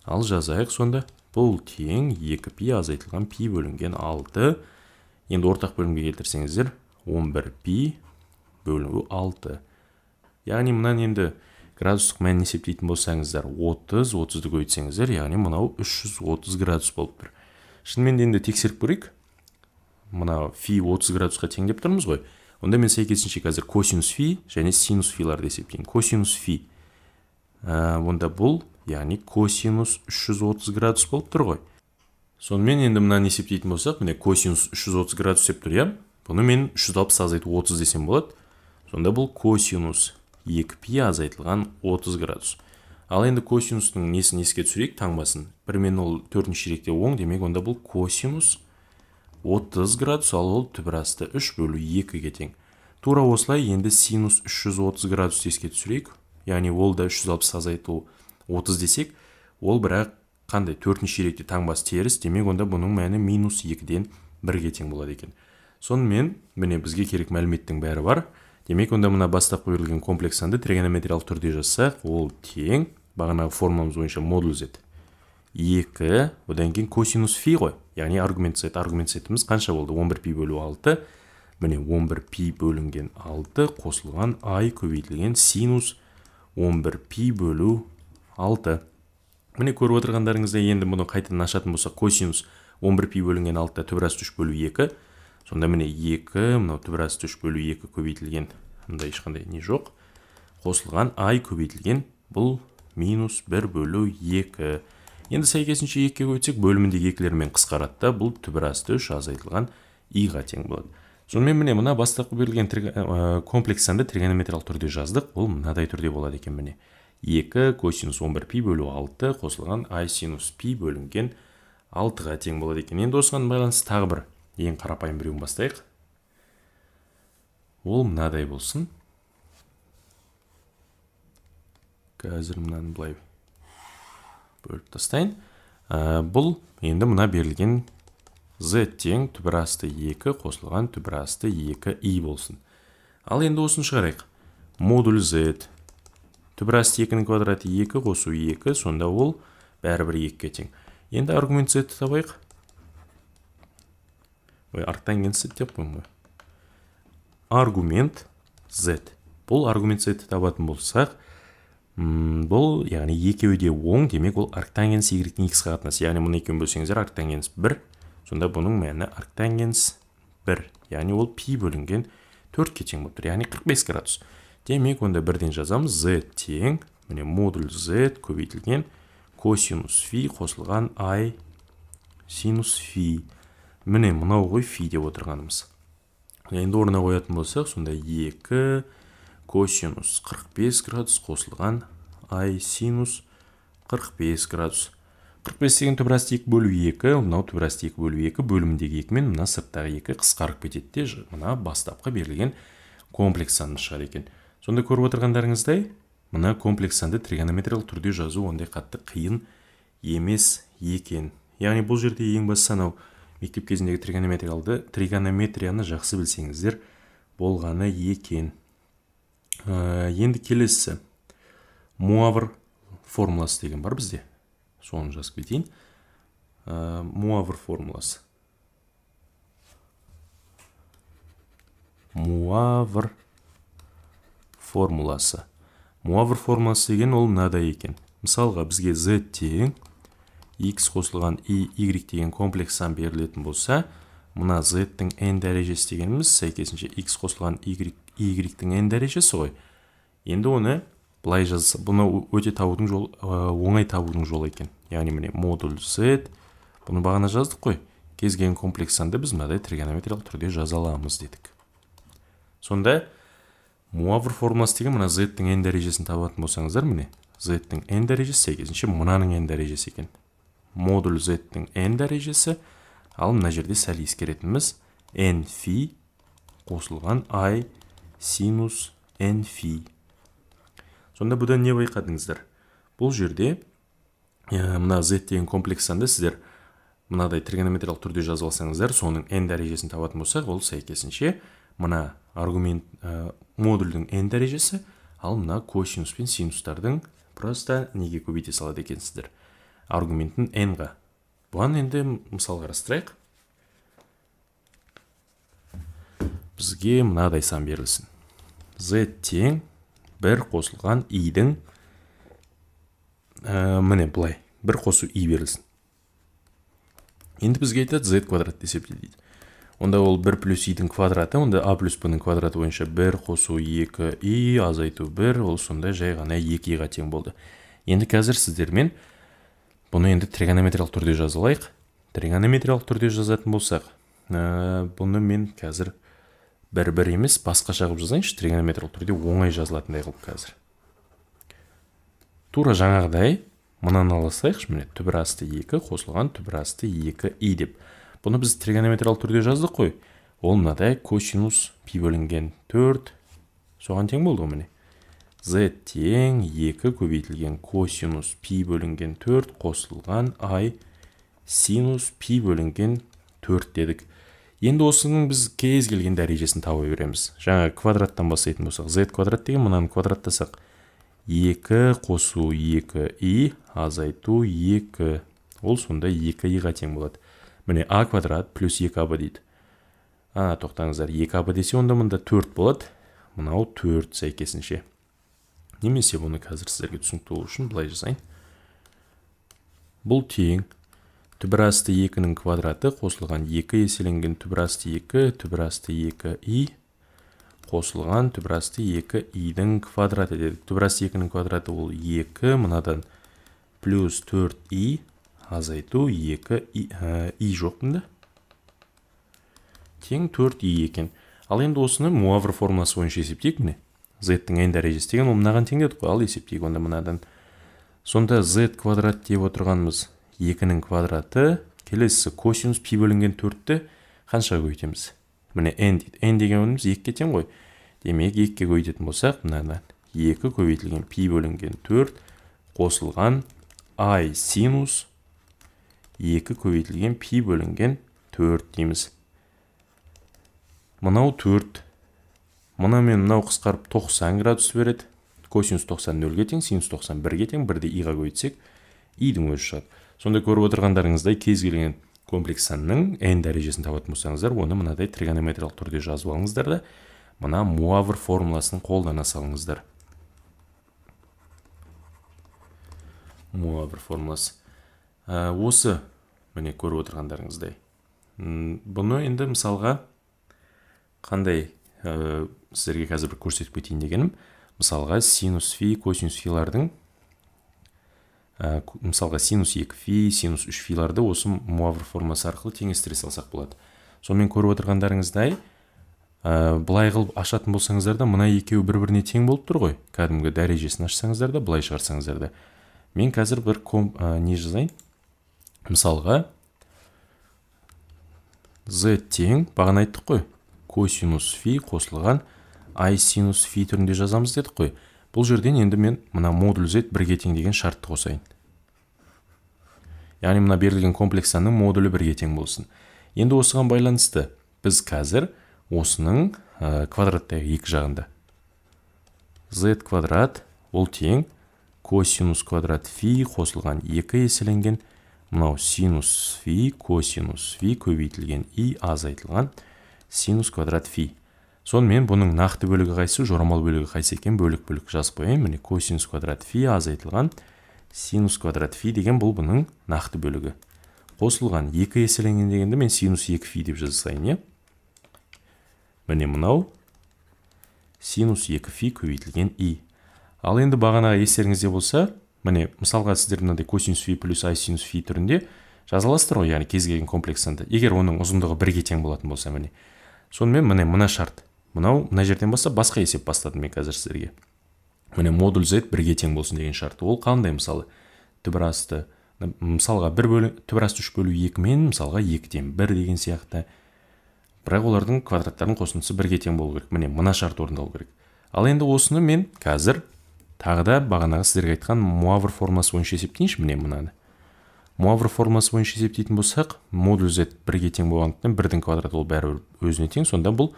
S1: ал жазайық сонда бұл тең 2 пи азайтылған пи бөлінген 6 енді ортақ бөлімге келтірсеңіздер 11 пи бөлінгі 6 яғни мұнан енді градустық мәнін есептейтін болсаңыздар 30 30-ды көйтсеңіздер, яғни мынау 330 градус болып тұр шынымен де енді тексеріп көрейік Мұнау фи 30 градусқа тең тұрмыз ғой онда мен сәйкесінше қазір косинус фи және синус филарды есептеймін косинус фи онда бұл яғни косинус 330 градус болып тұр ғой сонымен енді мынаны есептейтін болсақ мұна косинус 330 градус деп тұр иә? бұны мен 360 азайту 30 десем болады сонда бұл косинус 2π азайтылған 30 градус ал енді косинустың несін еске түсірейік таңбасын бірмен ол төртінші ширекте оң демек онда бұл косинус 30 градус ал ол түбірасты 3 бөлу 2-ге тең тура осылай енді синус 330 градус еске түсірейік яғни ол да 360 азайту 30 десек ол бірақ қандай төртінші ширекте таңбасы теріс демек онда бұның мәні минус 1-ге тең болады екен сонымен міне бізге керек мәліметтің бәрі бар демек онда мына бастап берілген комплекс санды тригонометриялық түрде жазсақ ол тең бағанағы формуламыз бойынша модуль z екі одан кейін косинус фи ғой яғни аргумент сет аргумент сетіміз қанша болды 11 пи бөлу 6 міне 11 пи бөлінген 6 қосылған ай көбейтілген синус 11 пи бөлу 6 міне көріп отырғандарыңыздай енді мұны қайтадан ашатын косинус 11 пи бөлінген 6-та түбірас 3 бөлу 2 сонда міне екі мынау асты үш бөлу екі көбейтілген мында ешқандай не жоқ қосылған ай көбейтілген бұл минус бір бөлу екі енді сәйкесінше екіге көбейтсек бөлімінде екілермен қысқарады да бұл асты үш азайтылған иға тең болады сонымен міне мына бастапқы берілген ә, комплекс санды тригонометриялық түрде жаздық ол мынадай түрде болады екен міне екі косинус бір пи бөлу алты қосылған ай синус пи бөлінген алтыға тең болады екен енді осыған байланысты тағы бір ең қарапайым біреуін бастайық ол мынадай болсын қазір мынаны былай бөліп тастайын ә, бұл енді мына берілген z тең түбір асты 2 қосылған түбір асты 2 и болсын ал енді осыны шығарайық модуль z түбір асты 2-нің квадраты 2 қосу 2 сонда ол бәрібір екіге тең енді аргумент z табайық ой арттан деп аргумент z бұл аргумент z табатын болсақ бұл яғни екеуі де оң демек ол арктангенс y-тің x қатынасы яғни мұны екеуін бөлсеңіздер арктангенс 1 сонда бұның мәні арктангенс 1 яғни ол пи бөлінген 4 тең болып тұр яғни 45 градус демек онда бірден жазамыз z тең міне модуль z көбейтілген косинус фи қосылған i синус фи міне мынау ғой фи деп отырғанымыз енді орнына қоятын болсақ сонда 2 косинус 45 градус қосылған ай синус 45 градус 45 деген түбір асты 2 бөлу 2 мынау түбір асты 2 бөлу 2 бөліміндегі 2 мен мына сырттағы 2 қысқарып кетеді де мына бастапқы берілген комплекс санын шығады екен сонда көріп отырғандарыңыздай мына комплекс санды тригонометриялық түрде жазу ондай қатты қиын емес екен яғни бұл жерде ең бастысы анау мектеп кезіндегі тригонометриялды тригонометрияны жақсы білсеңіздер болғаны екен ә, енді келесі муавр формуласы деген бар бізде соны жазып кетейін ә, муавр формуласы муавр формуласы муавр формуласы деген ол мынадай екен мысалға бізге z тең x қосылған и y деген комплекс сан берілетін болса мына z-тің n дәрежесі дегеніміз сәйкесінше x қосылған y y-тің n дәрежесі ғой енді оны былай жазса бұны өте табудың жолы оңай табудың жолы екен яғни міне модуль z бұны бағана жаздық қой кез келген комплекс санды біз мынадай тригонометриялық түрде жаза аламыз дедік сонда муавр формуласы деген мына z-тің n дәрежесін табатын болсаңыздар міне z-тің n дәрежесі сәйкесінше мынаның n дәрежесі екен модуль z-тің n дәрежесі ал мына жерде сәл ескеретіміз n фи қосылған i синус n фи сонда бұдан не байқадыңыздар бұл жерде мұна мына z деген комплекс санды сіздер мынадай тригонометриялық түрде жазып алсаңыздар соның n дәрежесін табатын болсақ ол сәйкесінше мына аргумент модульдің n дәрежесі ал мына косинус пен синустардың просто неге көбейте салады екенсіздер аргументін n-ға бұған енді мысал қарастырайық бізге мынадай сан берілсін z тең бір қосылған i дің ә, міне былай бір қосу и берілсін енді бізге айтады z квадрат есепте дейді. онда ол 1 плюс и-дің квадраты онда а плюс б-ның квадраты бойынша 1 қосу 2 и азайту 1 ол сонда жай ғана 2 и-ға тең болды енді қазір сіздермен бұны енді тригонометриялық түрде жазылайық. тригонометриялық түрде жазатын болсақ э, бұны мен қазір бір бір емес басқаша қылып жазайыншы тригонометриялық түрде оңай жазылатындай қылып қазір тура жаңағыдай мынаны ала салайықшы міне түбір асты екі қосылған түбір асты екі и деп бұны біз тригонометриялық түрде жаздық қой ол мынадай косинус пи бөлінген 4 соған тең болды ғой міне z тең 2 көбейтілген косинус пи бөлінген 4 қосылған ай синус пи бөлінген 4 дедік енді осының біз кез келген дәрежесін таба береміз жаңа квадраттан бастайтын болсақ z квадрат деген мынаны квадраттасақ 2 қосу 2 и азайту 2 ол сонда 2 иға тең болады міне а квадрат плюс 2 аб дейді а тоқтаңыздар 2 аб десе онда мында 4 болады мынау 4 сәйкесінше немесе бұны қазір сіздерге түсінікті болу үшін былай жасайын бұл тең түбір асты 2-нің квадраты қосылған 2 еселенген түбір асты 2 түбір асты 2 i қосылған түбір асты 2 дің квадраты дедік түбір асты 2-нің квадраты ол 2 мынадан плюс 4 i азайту 2 i ә, и тең 4 i екен ал енді осыны муавр формуласы бойынша есептейік міне z-тің n дәрежесі деген ол мынаған тең дедік қой ал есептейік онда мынадан сонда z квадрат деп отырғанымыз 2-нің квадраты келесі, косинус пи бөлінген 4-ті қаншаға көбейтеміз міне n дейді n дегеніміз 2-ге тең ғой демек 2 көбейтетін болсақ мынадан 2 көбейтілген пи бөлінген 4 қосылған i синус 2 көбейтілген пи бөлінген 4 дейміз мынау төрт мына мен мынау қысқарып 90 градус береді косинус 90 нөлге тең синус 91 бірге тең бірде иға көйтсек идің өзі шығады сонда көріп отырғандарыңыздай кез келген комплекс санның n дәрежесін табатын болсаңыздар оны мынадай тригонометриялық түрде жазып алыңыздар да мына муавр формуласын қолдана салыңыздар муавр формуласы ә, осы міне көріп отырғандарыңыздай бұны енді мысалға қандай ә, сіздерге қазір бір көрсетіп кетейін дегенім мысалға синус фи косинус филардың ә, мысалға синус екі фи синус үш филарды осы муавр формасы арқылы теңестіре салсақ болады сонымен көріп отырғандарыңыздай ә, э, былай қылып ашатын болсаңыздар да мына екеуі бір біріне тең болып тұр ғой кәдімгі дәрежесін ашсаңыздар да былай шығарсаңыздар да мен қазір бір ком, ә, не жазайын мысалға z тең бағана айттық қой косинус фи қосылған ай синус фи түрінде жазамыз дедік қой бұл жерден енді мен мына модуль z бірге тең деген шартты қосайын яғни мына берілген комплекс санның модулі бірге тең болсын енді осыған байланысты біз қазір осының ә, екі жағында z квадрат ол тең косинус квадрат фи қосылған екі еселенген мынау синус фи косинус фи көбейтілген и азайтылған синус квадрат фи сонымен бұның нақты бөлігі қайсы жорамал бөлігі қайсы екен бөлік бөлік жазып қояйын міне косинус квадрат фи азайтылған синус квадрат фи деген бұл бұның нақты бөлігі қосылған екі еселенген дегенде мен синус 2 фи деп жасайын иә міне мынау синус 2 фи көбейтілген и ал енді бағана естеріңізде болса міне мысалға сіздер мынандай косинус фи плюс ай синус фи түрінде жаза аласыздар ғой яғни кез келген комплекс санды егер оның ұзындығы бірге тең болатын болса міне сонымен міне мына шарт мынау мына жерден бастап басқа есеп бастадым мен қазір сіздерге міне модуль z бірге тең болсын деген шарт ол қандай мысалы түбірасты, мысалға бір бөлі түбір асты үш бөлу екімен мысалға екіден бір деген сияқты бірақ олардың квадраттарының қосындысы бірге тең болу керек міне мына шарт орындалу керек ал енді осыны мен қазір тағы да бағанағы сіздерге айтқан муавр формасы бойынша есептейінші міне мынаны муавр формасы бойынша есептейтін болсақ модуль z бірге тең болғандықтан бірдің квадраты ол бәрібір өзіне тең сонда бұл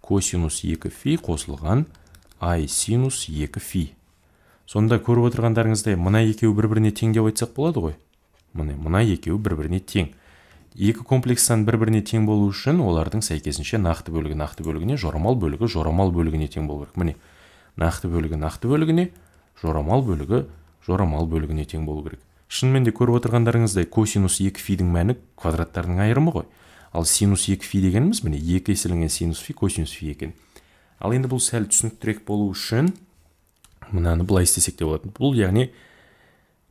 S1: косинус екі фи қосылған ай синус екі фи сонда көріп отырғандарыңыздай мына екеуі бір біріне тең деп айтсақ болады ғой міне мына екеуі бір біріне тең екі комплекс сан бір біріне тең болу үшін олардың сәйкесінше нақты бөлігі нақты бөлігіне жорамал бөлігі жорамал бөлігіне тең болу керек міне нақты бөлігі нақты бөлігіне жорамал бөлігі жорамал бөлігіне тең болу керек шынымен де көріп отырғандарыңыздай косинус екі фидің мәні квадраттардың айырымы ғой ал синус екі фи дегеніміз міне екі еселенген синус фи косинус фи екен ал енді бұл сәл түсініктірек болу үшін мынаны былай істесек те болады бұл яғни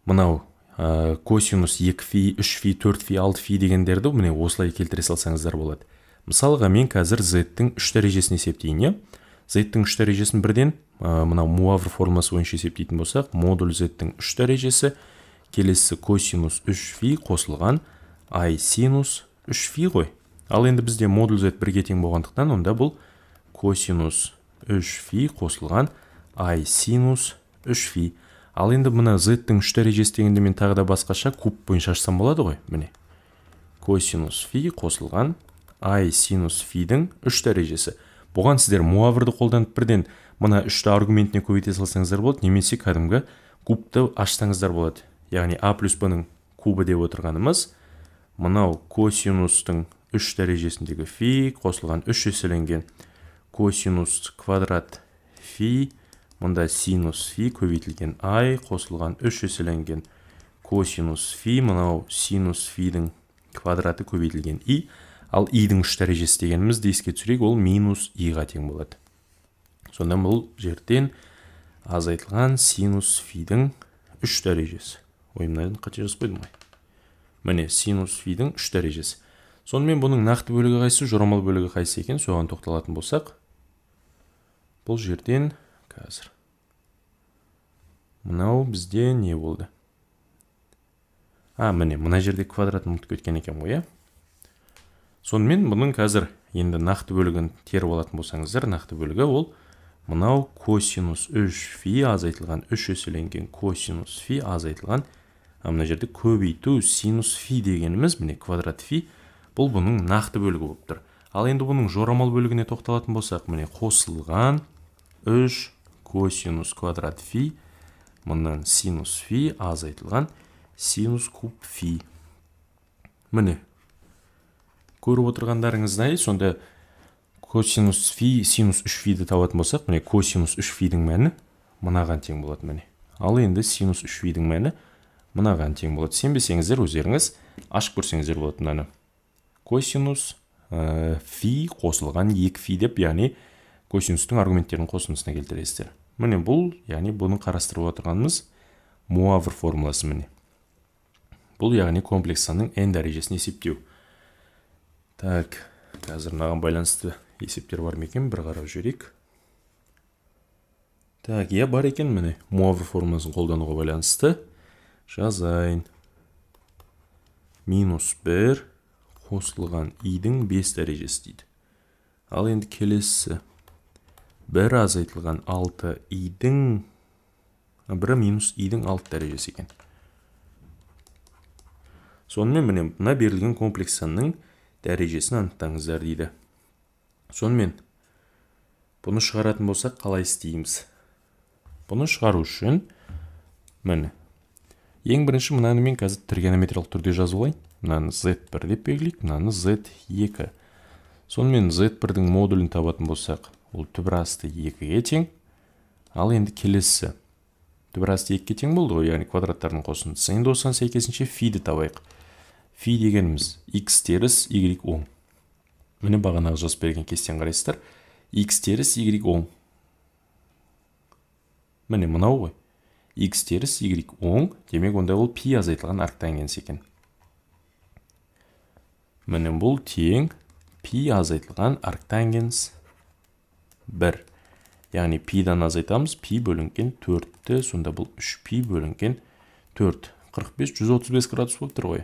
S1: мынау ә, косинус екі фи үш фи төрт фи алты фи дегендерді міне осылай келтіре салсаңыздар болады мысалға мен қазір зеттің үш дәрежесін есептейін иә зеттің үш дәрежесін бірден ә, мынау муавр формуласы бойынша есептейтін болсақ модуль зеттің үш дәрежесі келесі косинус 3 фи қосылған ай синус 3 фи ғой ал енді бізде модуль зет бірге тең болғандықтан онда бұл косинус 3 фи қосылған ай синус 3 фи ал енді мына зеттің үш дәрежесі дегенде мен тағы да басқаша куб бойынша ашсам болады ғой міне косинус фи қосылған ай синус фидің үш дәрежесі бұған сіздер муаврды қолданып бірден мына үшті аргументіне көбейте салсаңыздар болады немесе кәдімгі кубты ашсаңыздар болады яғни а плюс бның кубы деп отырғанымыз мынау косинустың үш дәрежесіндегі фи қосылған үш еселенген косинус квадрат фи мұнда синус фи көбейтілген ай қосылған үш еселенген косинус фи мынау синус фидің квадраты көбейтілген и ал идің үш дәрежесі дегенімізді еске түсірейік ол минус иға тең болады сонда бұл жерден азайтылған синус фидің үш дәрежесі ойымнайдың қате жазып қойдым ғой міне синус фидің үш дәрежесі сонымен бұның нақты бөлігі қайсы жорамал бөлігі қайсы екен соған тоқталатын болсақ бұл жерден қазір мынау бізде не болды а міне мына жерде квадратын ұмытып кеткен екен ғой иә сонымен бұның қазір енді нақты бөлігін теріп алатын болсаңыздар нақты бөлігі ол мынау косинус 3 фи азайтылған үш еселенген косинус фи азайтылған мына жерде көбейту синус фи дегеніміз міне квадрат фи бұл бұның нақты бөлігі болып тұр ал енді бұның жорамал бөлігіне тоқталатын болсақ міне қосылған 3 косинус квадрат фи мұнан синус фи азайтылған синус куб фи міне көріп отырғандарыңыздай сонда косинус фи синус 3 фиді табатын болсақ міне косинус 3 фидің мәні мынаған тең болады міне ал енді синус 3 фидің мәні мынаған тең болады сенбесеңіздер өздеріңіз ашып көрсеңіздер болады мынаны косинус ә, фи қосылған екі фи деп яғни косинустың аргументтерінің қосындысына келтіресіздер міне бұл яғни бұны қарастырып отырғанымыз муавр формуласы міне бұл яғни комплекс санның n дәрежесін есептеу так қазір мынаған байланысты есептер бар ма екен бір қарап жіберейік так иә бар екен міне муавр формуласын қолдануға байланысты жазайын минус 1 қосылған и-дің 5 дәрежесі дейді ал енді келесі 1 азайтылған 6 идің бірі минус и-дің 6 дәрежесі екен сонымен міне бұна берілген комплекс санның дәрежесін анықтаңыздар дейді сонымен бұны шығаратын болсақ қалай істейміз бұны шығару үшін міне ең бірінші мынаны мен қазір тригонометриялық түрде жазып алайын мынаны z1 деп белгілейік мынаны z2 сонымен z1-дің модулін табатын болсақ ол түбір асты 2-ге тең ал енді келесі түбір асты 2-ге тең болды ғой яғни квадраттардың қосындысы енді осыған сәйкесінше Фи-ді табайық фи дегеніміз x теріс y оң міне бағанағы жазып берген кестені қарайсыздар x теріс y оң міне мынау ғой x теріс y оң демек онда ол пи азайтылған арктангенс екен Мінің бұл тең пи азайтылған арктангенс 1 яғни дан азайтамыз пи бөлінген 4-ті сонда бұл 3 пи бөлінген 4 45 135 градус болып тұр ғой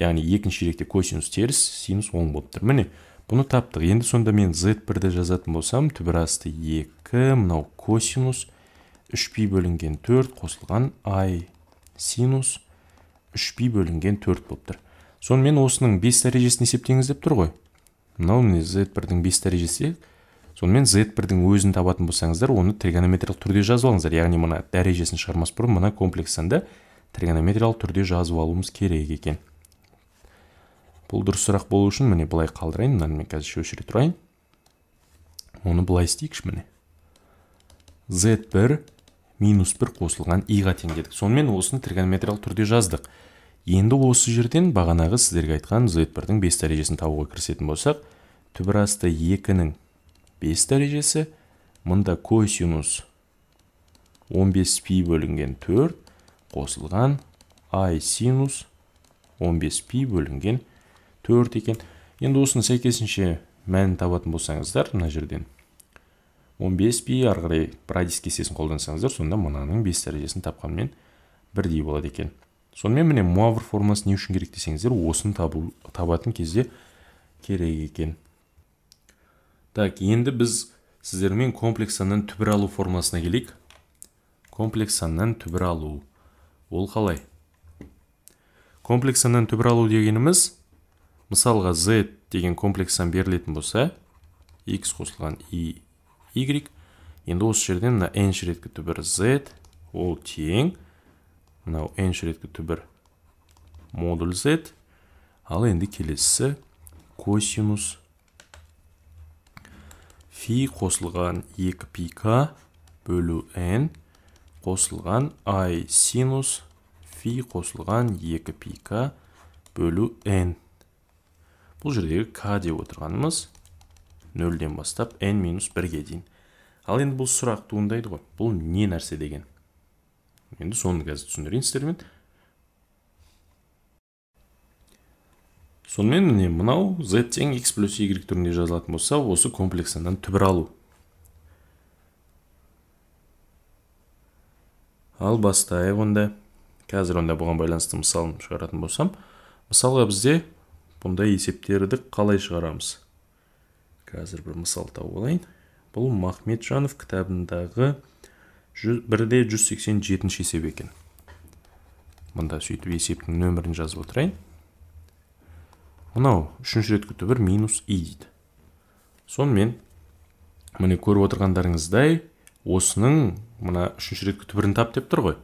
S1: яғни екінші ректе косинус теріс синус оң болып тұр міне бұны таптық енді сонда мен z 1-ді жазатын болсам түбір асты 2 мұнау косинус 3 пи бөлінген 4 қосылған ай синус 3 пи бөлінген 4 болып тұр сонымен осының 5 дәрежесін есептеңіз деп тұр ғой мынау міне z бірдің 5 дәрежесі сонымен z бірдің өзін табатын болсаңыздар оны тригонометриялық түрде жазып алыңыздар яғни мына дәрежесін шығармас бұрын мына комплекс санды тригонометриялық түрде жазып алуымыз керек екен бұл дұрыс сұрақ болу үшін міне былай қалдырайын мынаны мен қазір өшіре тұрайын оны былай істейікші міне z бір минус 1 қосылған иға тең дедік сонымен осыны тригонометриялық түрде жаздық енді осы жерден бағанағы сіздерге айтқан z 1 дің 5 дәрежесін табуға кірісетін болсақ түбір асты 2-нің 5 дәрежесі мұнда косинус 15 π бөлінген 4 қосылған i синус 15 π бөлінген 4 екен енді осының сәйкесінше мәнін табатын болсаңыздар мына жерден 15 пи ары қарай радис кестесін қолдансаңыздар сонда мынаның 5 дәрежесін тапқанмен бірдей болады екен сонымен міне муавр формуласы не үшін керек десеңіздер осыны табу, табатын кезде керек екен так енді біз сіздермен комплекс саннан түбір алу формуласына келейік комплекс саннан түбір алу ол қалай комплекс саннан түбір алу дегеніміз мысалға z деген комплекс сан берілетін болса x қосылған и y енді осы жерден мына n шіреткі түбір z ол тең мынау n шіреткі түбір модуль z ал енді келесісі косинус фи қосылған 2 к бөлу n қосылған i синус фи қосылған 2 πk бөлу n бұл жердегі к деп отырғанымыз нөлден бастап n минус бірге дейін ал енді бұл сұрақ туындайды ғой бұл не нәрсе деген енді соны қазір түсіндірейін сіздермен сонымен міне мынау z тең x плюс y түрінде жазылатын болса осы комплекс түбір алу ал бастайық онда қазір онда бұған байланысты мысалын шығаратын болсам мысалға бізде бұндай есептерді қалай шығарамыз қазір бір мысал тауып алайын бұл махметжанов кітабындағы бірде 187 есеп екен мында сөйтіп есептің нөмірін жазып отырайын мынау үшінші реткі түбір минус и дейді сонымен міне көріп отырғандарыңыздай осының мына үшінші реткі түбірін тап деп тұр ғой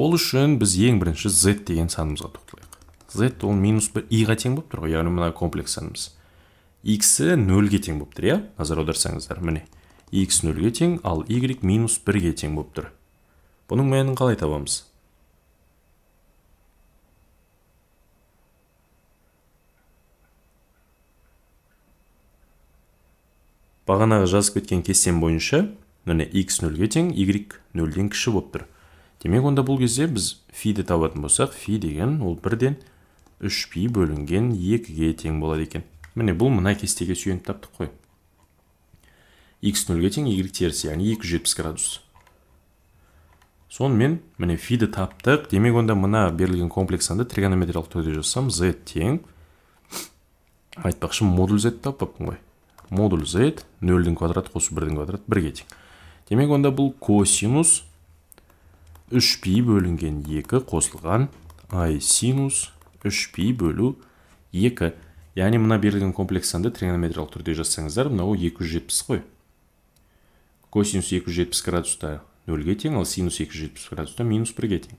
S1: ол үшін біз ең бірінші z деген санымызға тоқталайық z ол минус бір и тең болып тұр ғой яғни мына комплекс санымыз x нөлге тең болып тұр иә назар аударсаңыздар міне x нөлге тең ал y минус бірге тең болып тұр бұның мәнін қалай табамыз бағанағы жазып кеткен кестем бойынша міне x нөлге тең y нөлден кіші болып тұр демек онда бұл кезде біз фиді табатын болсақ фи деген ол бірден 3 пи бөлінген 2-ге тең болады екен міне бұл мына кестеге сүйеніп таптық қой x нөлге тең y теріс яғни 270 градус сонымен міне фиді таптық демек онда мына берілген комплекс санды тригонометриялық түрде жазсам z тең айтпақшы модуль z таппаппын ғой модуль z нөлдің квадраты қосу бірдің квадраты бірге тең демек онда бұл косинус 3 пи бөлінген екі қосылған ай синус 3 пи бөлу екі яғни мына берілген комплекс санды тригонометриялық түрде жазсаңыздар мынау 270 қой косинус 270 градуста нөлге тең ал синус 270 градуста минус бірге тең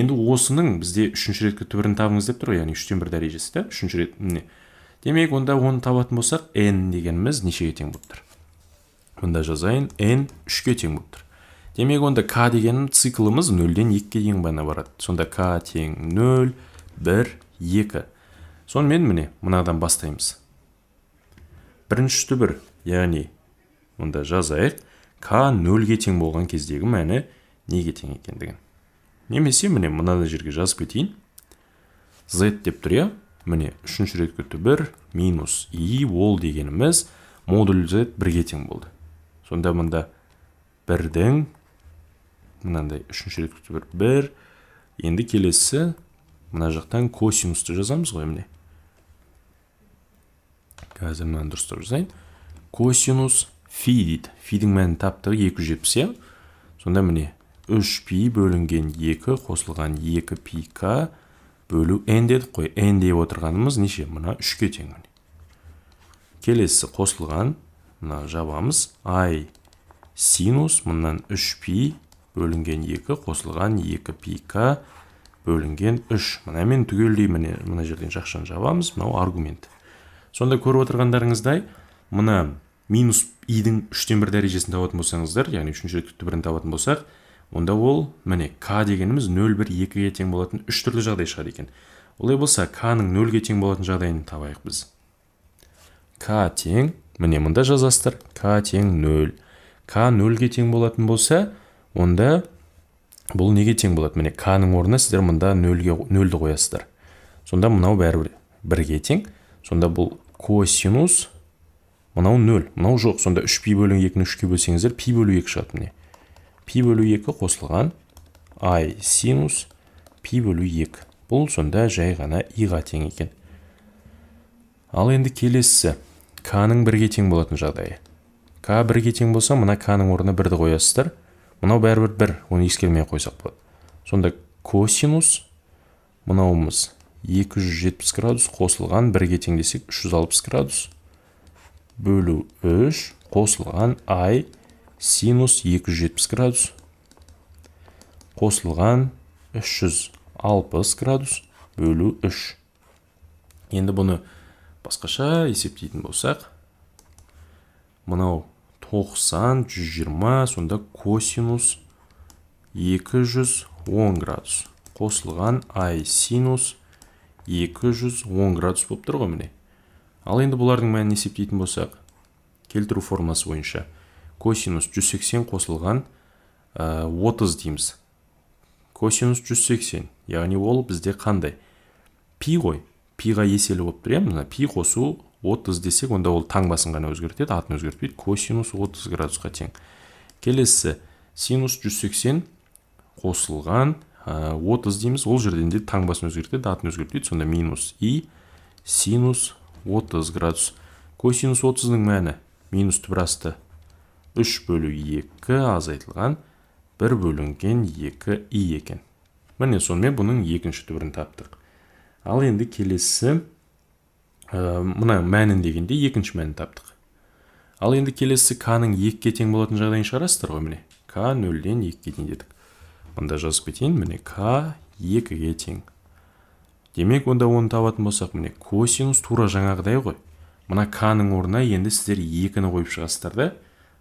S1: енді осының бізде үшінші реткі түбірін табыңыз деп тұр ғой яғни үштен бір дәрежесі да үшінші рет міне демек онда оны табатын болсақ n дегеніміз нешеге тең болып тұр мында жазайын n үшке тең болып тұр демек онда k деген циклымыз нөлден екіге дейін ғана барады сонда k тең нөл бір екі сонымен міне мынадан бастаймыз бірінші түбір яғни мында жазайық k нөлге тең болған кездегі мәні неге тең екендігін немесе міне мынадай жерге жазып кетейін z деп тұр иә міне үшінші реткі түбір минус и ол дегеніміз модуль z бірге тең болды сонда мында бірдің мынандай үшінші реткі түбір бір енді келесі мына жақтан косинусты жазамыз ғой міне қазір мен дұрыстап жасайын косинус фи дейді фидің мәнін таптық 270 иә сонда міне 3 пи бөлінген 2 қосылған 2 пи к бөлу n дедік қой n деп отырғанымыз неше мына 3-ке тең келесі қосылған мына жабамыз ай синус мыннан 3 пи бөлінген 2 қосылған 2 пи к бөлінген 3 мынамен түгелдей міне мына жерден жақшаны жабамыз мынау аргумент сонда көріп отырғандарыңыздай мына минус идің үштен бір дәрежесін табатын болсаңыздар яғни үшінші реттікті бірін табатын болсақ онда ол міне к дегеніміз нөл бір екіге тең болатын үш түрлі жағдай шығады екен олай болса к ның нөлге тең болатын жағдайын табайық біз к тең міне мында жазасыздар к тең нөл к нөлге тең болатын болса онда бұл неге тең болады міне к ның орнына сіздер мында нөлге нөлді қоясыздар сонда мынау бәрібір бірге тең сонда бұл косинус мынау 0, мынау жоқ сонда 3 π бөлу 2-ні 3-ке бөлсеңіздер π бөлу 2 шығады міне пи бөлу 2 қосылған i синус π бөлу 2 бұл сонда жай ғана иға тең екен ал енді келесі к-ның бірге тең болатын жағдайы к бірге тең болса мына к-ның орнына бірді қоясыздар мынау бәрібір бір оны ескермей қойсақ болады сонда косинус мынауымыз 270 градус қосылған бірге ге теңдесек 360 градус бөлу 3 қосылған ай синус 270 градус қосылған 360 градус бөлу 3 енді бұны басқаша есептейтін болсақ мынау 90 120 сонда косинус 210 градус қосылған ай синус 210 градус болып тұр ғой міне ал енді бұлардың мәнін есептейтін болсақ келтіру формасы бойынша косинус 180 қосылған ә, 30 дейміз косинус 180 яғни ол бізде қандай пи ғой пиға еселі болып тұр иә мына пи қосу 30 десек онда ол таңбасын ғана өзгертеді атын өзгертпейді косинус 30 градусқа тең келесі синус 180 қосылған 30 э, дейміз ол жерден де таңбасын өзгертеді атын өзгертеді сонда минус и синус 30 градус косинус 30 ның мәні минус түбір 3 бөлу 2 азайтылған 1 бөлінген 2 и екен міне сонымен бұның екінші түбірін таптық ал енді келесі ә, мына мәнін дегенде екінші мәнін таптық ал енді келесі к-ның 2-ге тең болатын жағдайын шығарасыздар ғой міне к нөлден екіге тең дедік мында жазып кетейін міне к екіге тең демек онда оны табатын болсақ міне косинус тура жаңағыдай ғой мына к ның орнына енді сіздер екіні қойып шығасыздар да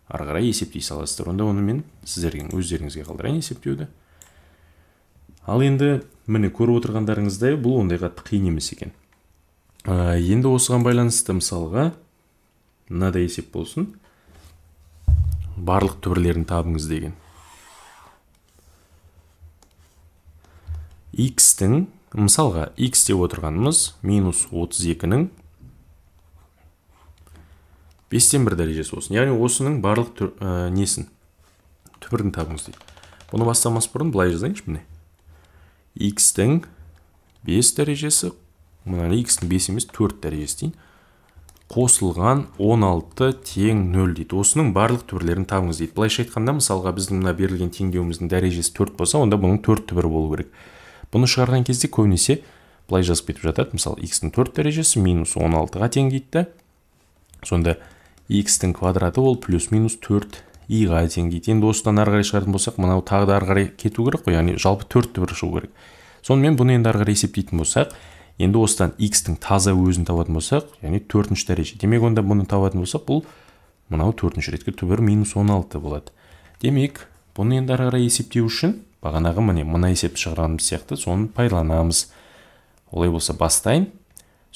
S1: ары қарай есептей саласыздар онда оны мен сіздердің өздеріңізге қалдырайын есептеуді ал енді міне көріп отырғандарыңыздай бұл ондай қатты қиын емес екен ә, енді осыған байланысты мысалға мынадай есеп болсын барлық түбірлерін табыңыз деген x-тің мысалға x деп отырғанымыз минус 32-нің 5-тен 1 дәрежесі осын. яғни осының барлық түр, э, несін түбірін табыңыз дейді бұны бастамас бұрын былай жазайыншы міне x-тің 5 дәрежесі мұнан x-тің 5 емес 4 дәрежесі дейін қосылған 16 тең 0 дейді осының барлық түбірлерін табыңыз дейді Бұлай айтқанда мысалға біздің мына берілген теңдеуіміздің дәрежесі 4 болса онда бұның 4 түбірі болу керек бұны шығарған кезде көбінесе былай жазып кетіп жатады мысалы x-тің төрт дәрежесі минус он алтыға тең дейді да сонда x-тің квадраты ол плюс минус төрт иға тең дейді енді осыдан ары қарай шығаратын болсақ мынау тағы да ары қарай кету керек қой яғни жалпы төртті бір шығу керек сонымен бұны енді ары қарай есептейтін болсақ енді осыдан x-тің таза өзін табатын болсақ яғни төртінші дәреже демек онда бұны табатын болсақ бұл мынау төртінші ретке түбір минус он алты болады демек бұны енді ары қарай есептеу үшін бағанағы міне мына есепті шығарғанымыз сияқты соны пайдаланамыз олай болса бастайын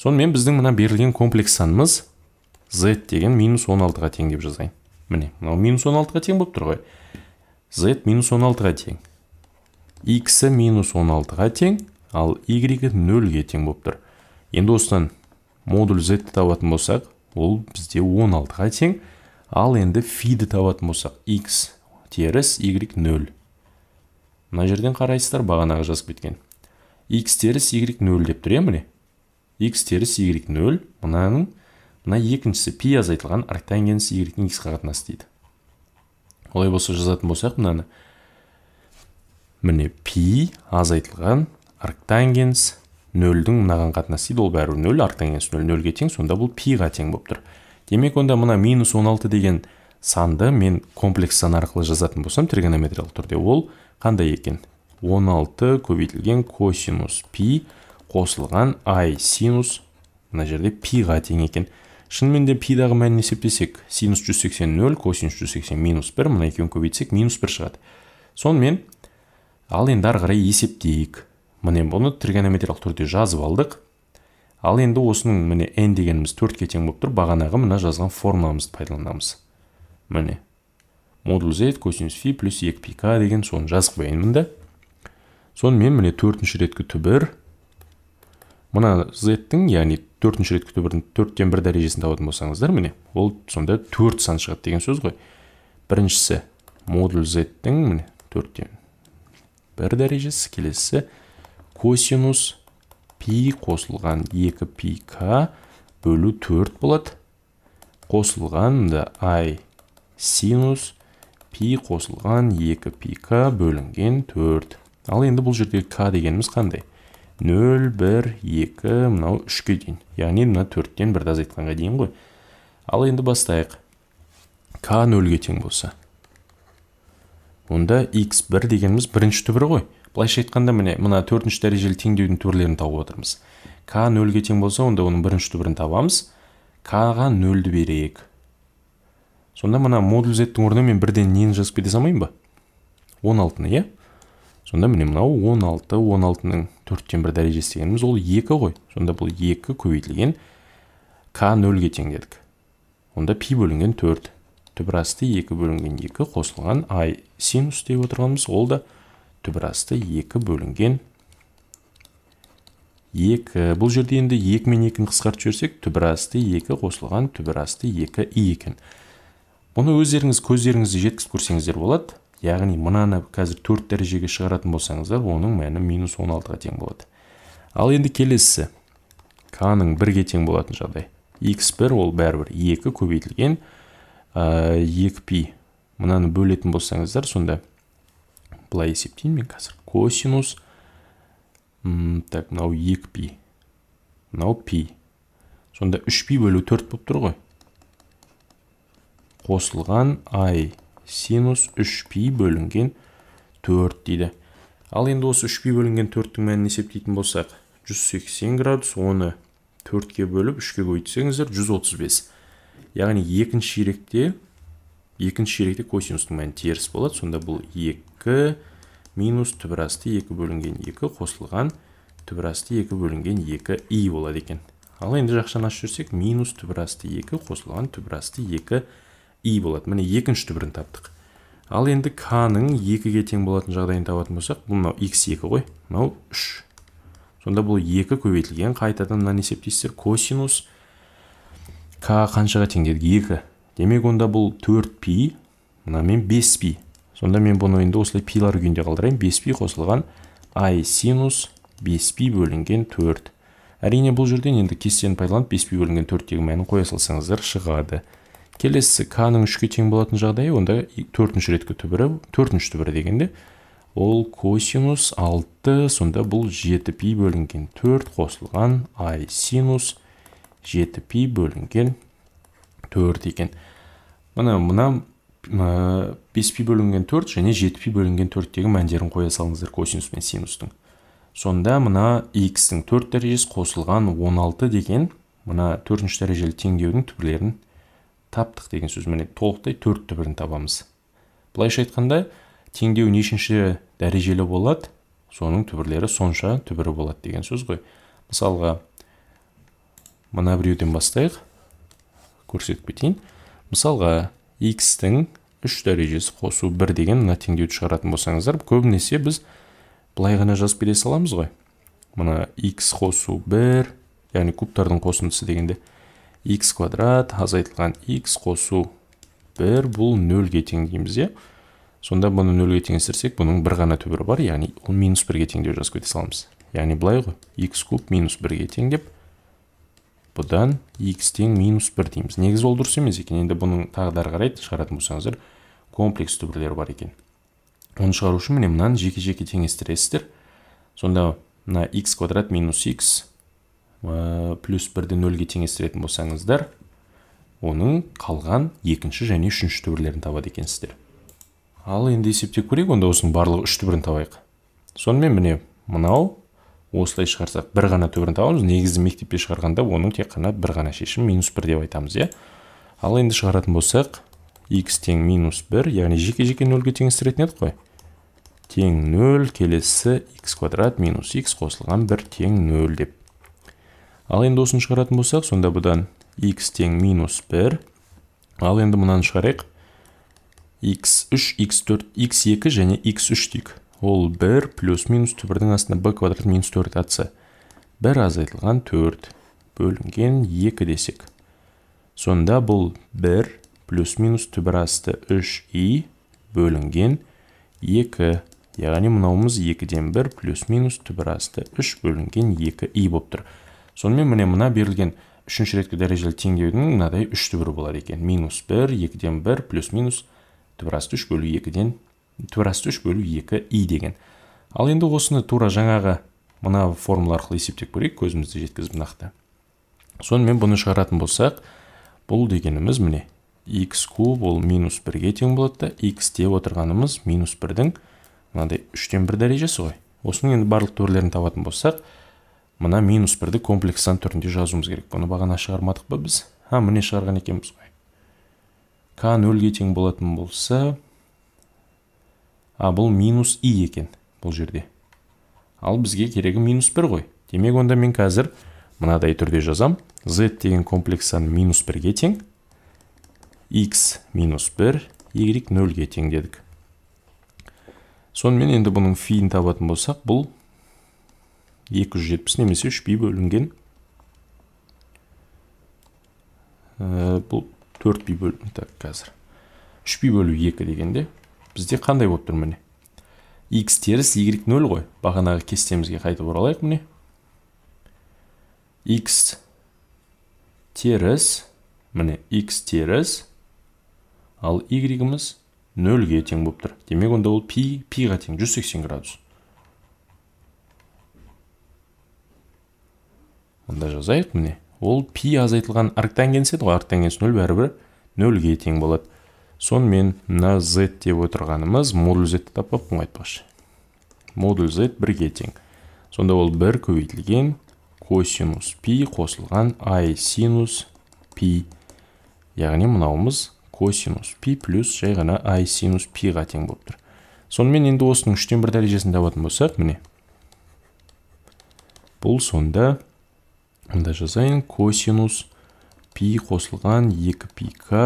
S1: сонымен біздің мына берілген комплекс санымыз z деген минус 16-ға тең деп жазайын міне мынау минус 16-ға тең болып тұр ғой z минус 16-ға тең x минус 16-ға тең ал y нөлге тең болып тұр енді осыдан модуль z табатын болсақ ол бізде 16-ға тең ал енді фиді табатын болсақ x теріс y 0 мына жерден қарайсыздар бағанағы жазып кеткен x теріс y нөл деп тұр иә міне x теріс y нөл мынаның мына екіншісі пи азайтылған арктангенс y-дің x қатынасы дейді олай болса жазатын болсақ мынаны міне пи азайтылған арктангенс нөлдің мынаған қатынасы дейді ол бәрібір нөл арктангенс нөл нөлге тең сонда бұл пиға тең болып тұр демек онда мына минус 16 деген санды мен комплекс сан арқылы жазатын болсам тригонометриялық түрде ол қандай екен 16 көбейтілген косинус пи қосылған ай синус мына жерде ға тең екен шынымен де дағы мәнін есептесек синус 180 0 косинус 180 минус 1 мына екеуін көбейтсек минус 1 шығады сонымен ал енді ары қарай есептейік міне бұны тригонометриялық түрде жазып алдық ал енді осының міне n дегеніміз 4-ке тең болып тұр бағанағы мына жазған формуламызды пайдаланамыз міне модуль z косинус фи плюс пи ка деген соны жазып қояйынмын да сонымен міне төртінші реткі түбір мына z-тің яғни төртінші реткі түбірдің төрттен бір дәрежесін табатын болсаңыздар міне ол сонда төрт сан шығады деген сөз ғой біріншісі модуль z-тің міне төрттен бір дәрежесі келесі косинус пи қосылған екі пи к бөлу төрт болады қосылған да ай синус пи қосылған 2 пк бөлінген 4 ал енді бұл жерде к дегеніміз қандай 0 1 2 мынау 3-ке дейін яғни мына 4-тен бірді азайтқанға дейін ғой ал енді бастайық к 0-ге тең болса онда x1 дегеніміз бірінші түбірі ғой былайша айтқанда міне мына төртінші дәрежелі теңдеудің түбірлерін тауып отырмыз к 0-ге тең болса онда оның бірінші түбірін табамыз к-ға 0-ді берейік сонда мына модуль зеттің орнына мен бірден нені жазып кете салмаймын ба 16-ны иә сонда міне мынау 16 16-ның 4-тен бір дәрежесі дегеніміз ол 2 ғой сонда бұл 2 көбейтілген 0-ге тең дедік онда π бөлінген 4 түбір асты 2 бөлінген 2 қосылған I синус деп отырғанымыз ол да түбір асты 2 бөлінген 2 бұл жерде енді 2 мен 2-ні қысқартып жіберсек түбір асты 2 қосылған түбір асты 2 i екен бұны өздеріңіз көздеріңізді жеткізіп көрсеңіздер болады яғни мынаны қазір төрт дәрежеге шығаратын болсаңыздар оның мәні минус 16-ға тең болады ал енді келесісі к-ның бірге тең болатын жағдай x1 ол бәрібір 2 көбейтілген ә, 2 мынаны бөлетін болсаңыздар сонда былай есептеймін мен қазір косинус так мынау екі пи мынау пи сонда үш пи бөлу төрт болып тұр ғой қосылған I синус 3π бөлінген 4 дейді ал енді осы 3π бөлінген 4-тің мәнін есептейтін болсақ 180 градус оны 4-ке бөліп 3-ке көйтсеңіздер, 135 яғни екінші шеректе екінші ширекте косинустың мәнін теріс болады сонда бұл 2 минус түбірасты 2 бөлінген 2 қосылған түбірасты 2 бөлінген 2 и болады екен ал енді жақшан ашырсек, жүрсек минус түбірасты 2 қосылған түбірасты 2 и болады міне екінші түбірін таптық ал енді к-ның екіге тең болатын жағдайын табатын болсақ бұл мынау х екі ғой мынау үш сонда бұл екі көбейтілген қайтадан мынаны есептейсіздер косинус к қаншаға тең дедік екі демек онда бұл төрт пи мынамен бес пи сонда мен бұны енді осылай пилар күйінде қалдырайын бес пи қосылған ай синус бес пи бөлінген төрт әрине бұл жерден енді кестені пайдаланып бес пи бөлінген төрттегі мәнін қоя салсаңыздар шығады келесі к ның үшке тең болатын жағдайы онда төртінші реткі түбірі төртінші түбірі дегенде ол косинус 6 сонда бұл 7 пи бөлінген 4 қосылған ай синус 7 пи бөлінген 4 екен мына мына ә, бес пи бөлінген 4 және 7 пи бөлінген 4 деген мәндерін қоя салыңыздар косинус пен синустың сонда мына x-тің 4 дәрежесі қосылған 16 деген мына төртінші дәрежелі теңдеудің түбірлерін таптық деген сөз міне толықтай төрт түбірін табамыз былайша айтқанда теңдеу нешінші дәрежелі болады соның түбірлері сонша түбірі болады деген сөз ғой мысалға мына біреуден бастайық көрсетіп кетейін мысалға x-тің үш дәрежесі қосу бір деген мына теңдеуді шығаратын болсаңыздар көбінесе біз былай ғана жазып кете саламыз ғой мына x қосу бір яғни кубтардың қосындысы дегенде x квадрат азайтылған x қосу 1 бұл нөлге тең дейміз иә сонда бұны нөлге теңестірсек бұның бір ғана түбірі бар яғни ол минус бірге тең деп жазып кете саламыз яғни былай ғой x куб минус бірге тең деп бұдан x тең минус 1 дейміз негізі ол дұрыс емес екен енді бұның тағы да ары қарай шығаратын болсаңыздар комплекс түбірлері бар екен оны шығару үшін міне мынаны жеке жеке теңестіресіздер сонда мына x квадрат минус x ә, плюс бірді нөлге теңестіретін болсаңыздар оның қалған екінші және үшінші түбірлерін табады екенсіздер ал енді есептеп көрейік онда осының барлығы үш түбірін табайық сонымен міне мынау осылай шығарсақ бір ғана түбірін табамыз негізі мектепте шығарғанда оның тек қана бір ғана шешімі минус бір деп айтамыз иә ал енді шығаратын болсақ x тең минус бір яғни жеке жеке нөлге теңестіретін едік қой тең нөл келесі x квадрат минус x қосылған бір тең нөл деп ал енді осын шығаратын болсақ сонда бұдан x тең минус 1 ал енді мұнан шығарайық x3 x4 x2 және x3 дейік ол 1 плюс минус түбірдің астында b квадрат минус 4 атысы. 1 азайтылған 4 бөлінген 2 десек сонда бұл 1 плюс минус түбір асты 3i бөлінген 2 яғни мұнауымыз 2-ден 1 плюс минус түбір асты 3 бөлінген 2i боптыр сонымен міне мына берілген үшінші реткі дәрежелі теңдеудің мынадай үш түбірі болады екен минус бір екіден бір плюс минус түбір асты үш бөлу екіден түбір асты үш бөлу екі и деген ал енді осыны тура жаңағы мына формула арқылы есептеп көрейік көзімізді жеткізіп нақты сонымен бұны шығаратын болсақ бұл дегеніміз міне x куб ол минус бірге тең болады да x деп отырғанымыз минус бірдің мынандай үштен бір дәрежесі ғой осының енді барлық түбірлерін табатын болсақ мына минус бірді комплекс сан түрінде жазуымыз керек бұны бағана шығармадық па біз а міне шығарған екенбіз ғой к нөлге тең болатын болса а бұл минус и екен бұл жерде ал бізге керегі минус бір ғой демек онда мен қазір мынадай түрде жазам z деген комплекс сан минус бірге тең x минус 1, y нөлге тең дедік сонымен енді бұның фиін табатын болсақ бұл 270 немесе 3π бөлінген э, бұл 4π бөлінген. так қазір 3π бөлі 2 дегенде бізде қандай болып тұр x теріс y 0 ғой бағанағы кестемізге қайты оралайық міне x теріс міне x теріс ал y-іміз 0-ге тең болып тұр демек онда ол P, ға тең 180 градус онда жазайық міне ол пи азайтылған арктангенс еді ғой арктангенс нөл бәрібір нөлге тең болады сонымен мына z деп отырғанымыз модуль z таппаппын ғой айтпақшы модуль z бірге тең сонда ол бір көбейтілген косинус пи қосылған ай синус пи яғни мынауымыз косинус пи плюс жай ғана ай синус пиға тең болып тұр сонымен енді осының үштен бір дәрежесін табатын болсақ міне бұл сонда мында жазайын косинус пи қосылған 2 пи к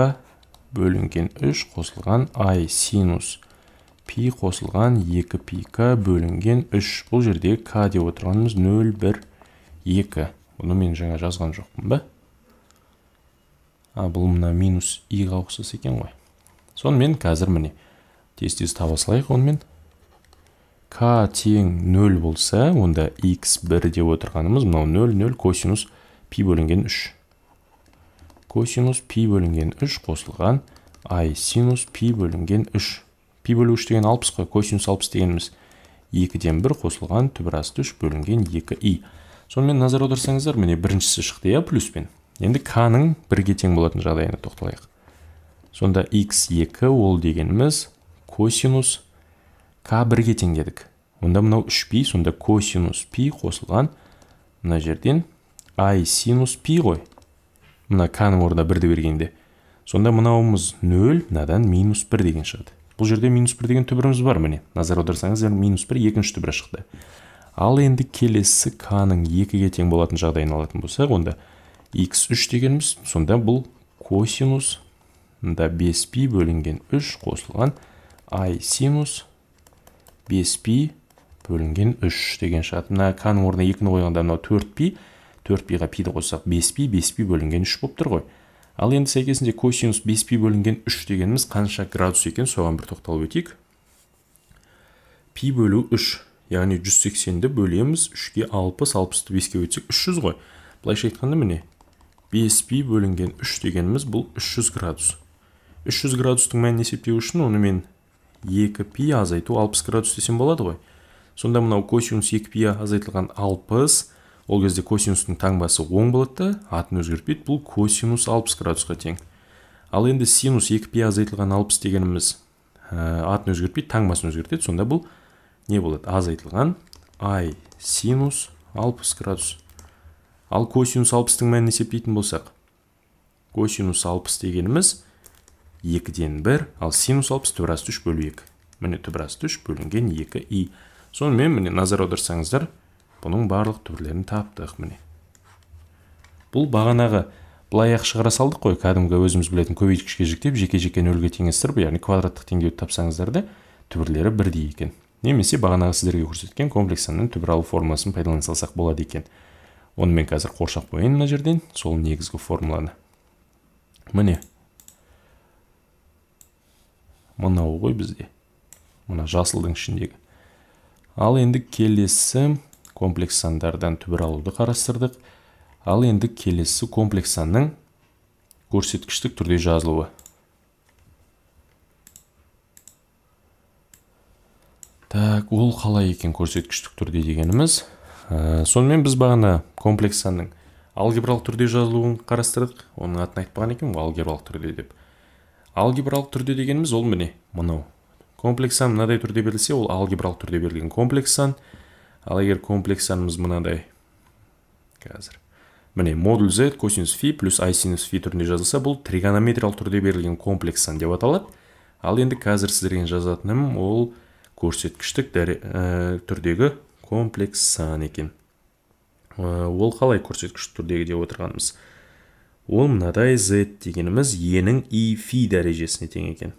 S1: бөлінген 3 қосылған ай синус пи қосылған 2 пи к бөлінген 3 бұл жерде к деп отырғанымыз 0 1 2 бұны мен жаңа жазған жоқпын ба а бұл мына минус иға ұқсас екен ғой сонымен қазір міне тез тез таба салайық онымен k тең 0 болса, онда x 1 деп отырғанымыз мынау 0 0 косинус пи бөлінген 3. Косинус пи бөлінген 3 қосылған i синус пи бөлінген 3. Пи бөлу 3 деген 60 қой, косинус 60 дегеніміз 2-ден 1 қосылған түбірасты 3 бөлінген 2i. Сонымен назар аударсаңыздар, міне біріншісі шықты я иә, плюспен. Енді k-ның 1-ге тең болатын жағдайына тоқталайық. Сонда x2 ол дегеніміз косинус к бірге тең дедік онда мынау үш пи сонда косинус пи қосылған мына жерден ай синус пи ғой мына к-ның орнына бірді бергенде сонда мынауымыз нөл мынадан минус бір деген шығады бұл жерде минус бір деген түбіріміз бар міне назар аударсаңыздар минус бір екінші түбірі шықты ал енді келесі к-ның екіге тең болатын жағдайын алатын болсақ онда x3 дегеніміз сонда бұл косинус мында 5 пи бөлінген 3 қосылған ай синус 5 пи бөлінген 3 деген шығады мына к-ның орнына екіні қойғанда мынау 4 пи ға пиға ді қоссақ 5 пи 5 пи бөлінген 3 болып тұр ғой ал енді сәйкесінде косинус 5 пи бөлінген 3 дегеніміз қанша градус екен соған бір тоқталып өтейік пи бөлу 3 яғни 180-ді бөлеміз 3 ке 60 60 ты 5-ке өтсек 300 ғой былайша айтқанда міне 5 пи бөлінген 3 дегеніміз бұл 300 градус 300 градустың мәнін есептеу үшін оны мен екі пи азайту 60 градус десем болады ғой сонда мынау косинус екі пи азайтылған 60 ол кезде косинустың таңбасы оң болады да атын өзгертпейді бұл косинус 60 градусқа тең ал енді синус екі пи азайтылған 60 дегеніміз ә, атын өзгертпейді таңбасын өзгертеді сонда бұл не болады азайтылған ай синус 60 градус ал косинус 60-тың мәнін есептейтін болсақ косинус 60 дегеніміз екіден бір ал синус алпыс түбір асты үш бөлу екі міне түбір асты үш бөлінген екі и сонымен міне назар аударсаңыздар бұның барлық түбірлерін таптық міне бұл бағанағы былай ақ шығара салдық қой кәдімгі өзіміз білетін көбейткішке жіктеп жеке жеке нөлге теңестіріп яғни квадраттық теңдеуді тапсаңыздар да түбірлері бірдей екен немесе бағанағы сіздерге көрсеткен комплекс санның түбір алу формуласын пайдалана салсақ болады екен оны мен қазір қоршап қояйын мына жерден сол негізгі формуланы міне мынау ғой бізде мына жасылдың ішіндегі ал енді келесі комплекс сандардан түбір алуды қарастырдық ал енді келесі комплекс санның көрсеткіштік түрде жазылуы так ол қалай екен көрсеткіштік түрде дегеніміз ә, сонымен біз бағана комплекс санның алгебралық түрде жазылуын қарастырдық оның атын айтпаған екен ғой алгебралық түрде деп алгебралық түрде дегеніміз ол міне мынау комплекс сан мынадай түрде берілсе ол алгебралық түрде берілген комплекс сан ал егер комплекс санымыз мынадай қазір міне модуль z косинус фи плюс ай синус фи түрінде жазылса бұл тригонометриялық түрде берілген комплекс сан деп аталады ал енді қазір сіздерге жазатыным ол көрсеткіштік ә, түрдегі комплекс сан екен ә, ол қалай көрсеткіш түрдегі деп отырғанымыз ол мынадай z дегеніміз E-нің и фи дәрежесіне тең екен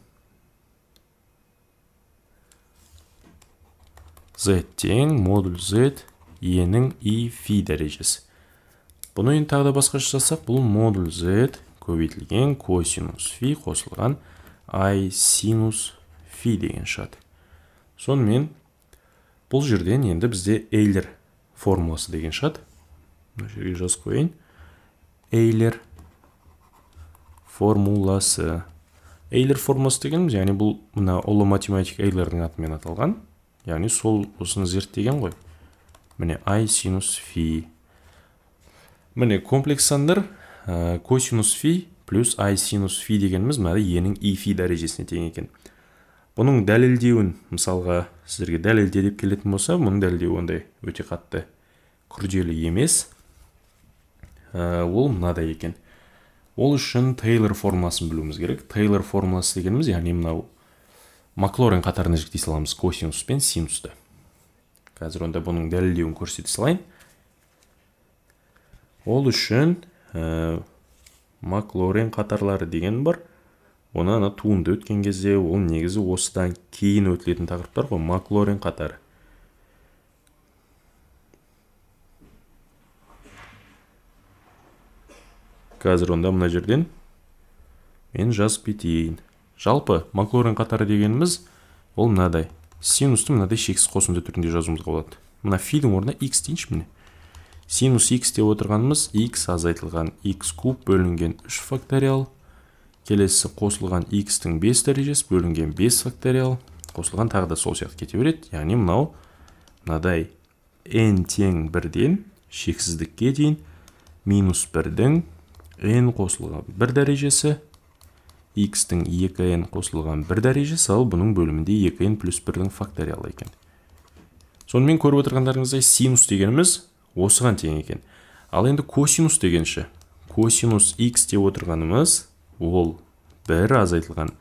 S1: z тең модуль z E-нің и фи дәрежесі бұны енді тағы да басқаша бұл модуль z көбейтілген косинус фи қосылған ай синус фи деген шығады сонымен бұл жерден енді бізде эйлер формуласы деген шығады мына жерге жазып қояйын эйлер формуласы эйлер формуласы дегеніміз яғни бұл мына ұлы математик эйлердің атымен аталған яғни сол осыны зерттеген ғой міне ай синус фи міне комплекс сандар ә, косинус фи плюс ай синус фи дегеніміз мына енің и фи дәрежесіне тең екен бұның дәлелдеуін мысалға сіздерге дәлелде деп келетін болса бұның дәлелдеуі ондай өте қатты күрделі емес ә, ол мынадай екен ол үшін тейлор формуласын білуіміз керек тейлор формуласы дегеніміз яғни мынау маклорен қатарына жіктей саламыз косинус пен синусты қазір онда бұның дәлелдеуін көрсете салайын ол үшін ә, маклорен қатарлары деген бар оны ана туынды өткен кезде ол негізі осыдан кейін өтілетін тақырыптар ғой маклорен қатары қазір онда мына жерден мен жазып кетейін жалпы маклорин қатары дегеніміз ол мынадай синусты мынадай шексіз қосынды түрінде жазуымызға болады мына фидің орнына x дейінші міне синус x деп отырғанымыз x азайтылған x куб бөлінген 3 факториал келесі қосылған x-тің 5 дәрежесі бөлінген 5 факториал қосылған тағы да сол сияқты кете береді яғни мынау мынадай n тең бірден шексіздікке дейін минус бірдің n қосылған бір дәрежесі x-тің 2n қосылған бір дәрежесі ал бұның бөлімінде 2n плюс 1-дің факториалы екен сонымен көріп отырғандарыңыздай синус дегеніміз осыған тең екен ал енді косинус дегенші, косинус x деп отырғанымыз ол бір азайтылған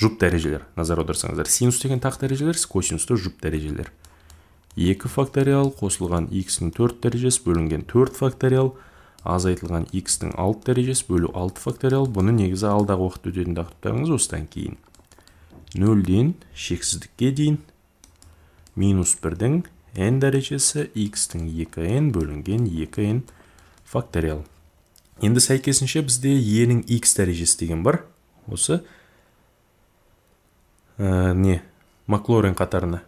S1: жұп дәрежелер назар аударсаңыздар синус деген тақ дәрежелер косинусты жұп дәрежелер 2 факториал қосылған x-тің 4 дәрежесі бөлінген 4 факториал азайтылған x-тің 6 дәрежесі бөлу 6 факториал бұны негізі алдағы оқыт өтетін тақырыптарыңыз осыдан кейін 0 0-ден шексіздікке дейін минус 1-дің n дәрежесі x-тің 2n бөлінген 2n факториал енді сәйкесінше бізде e-нің x дәрежесі деген бар осы ә, маклорен қатарына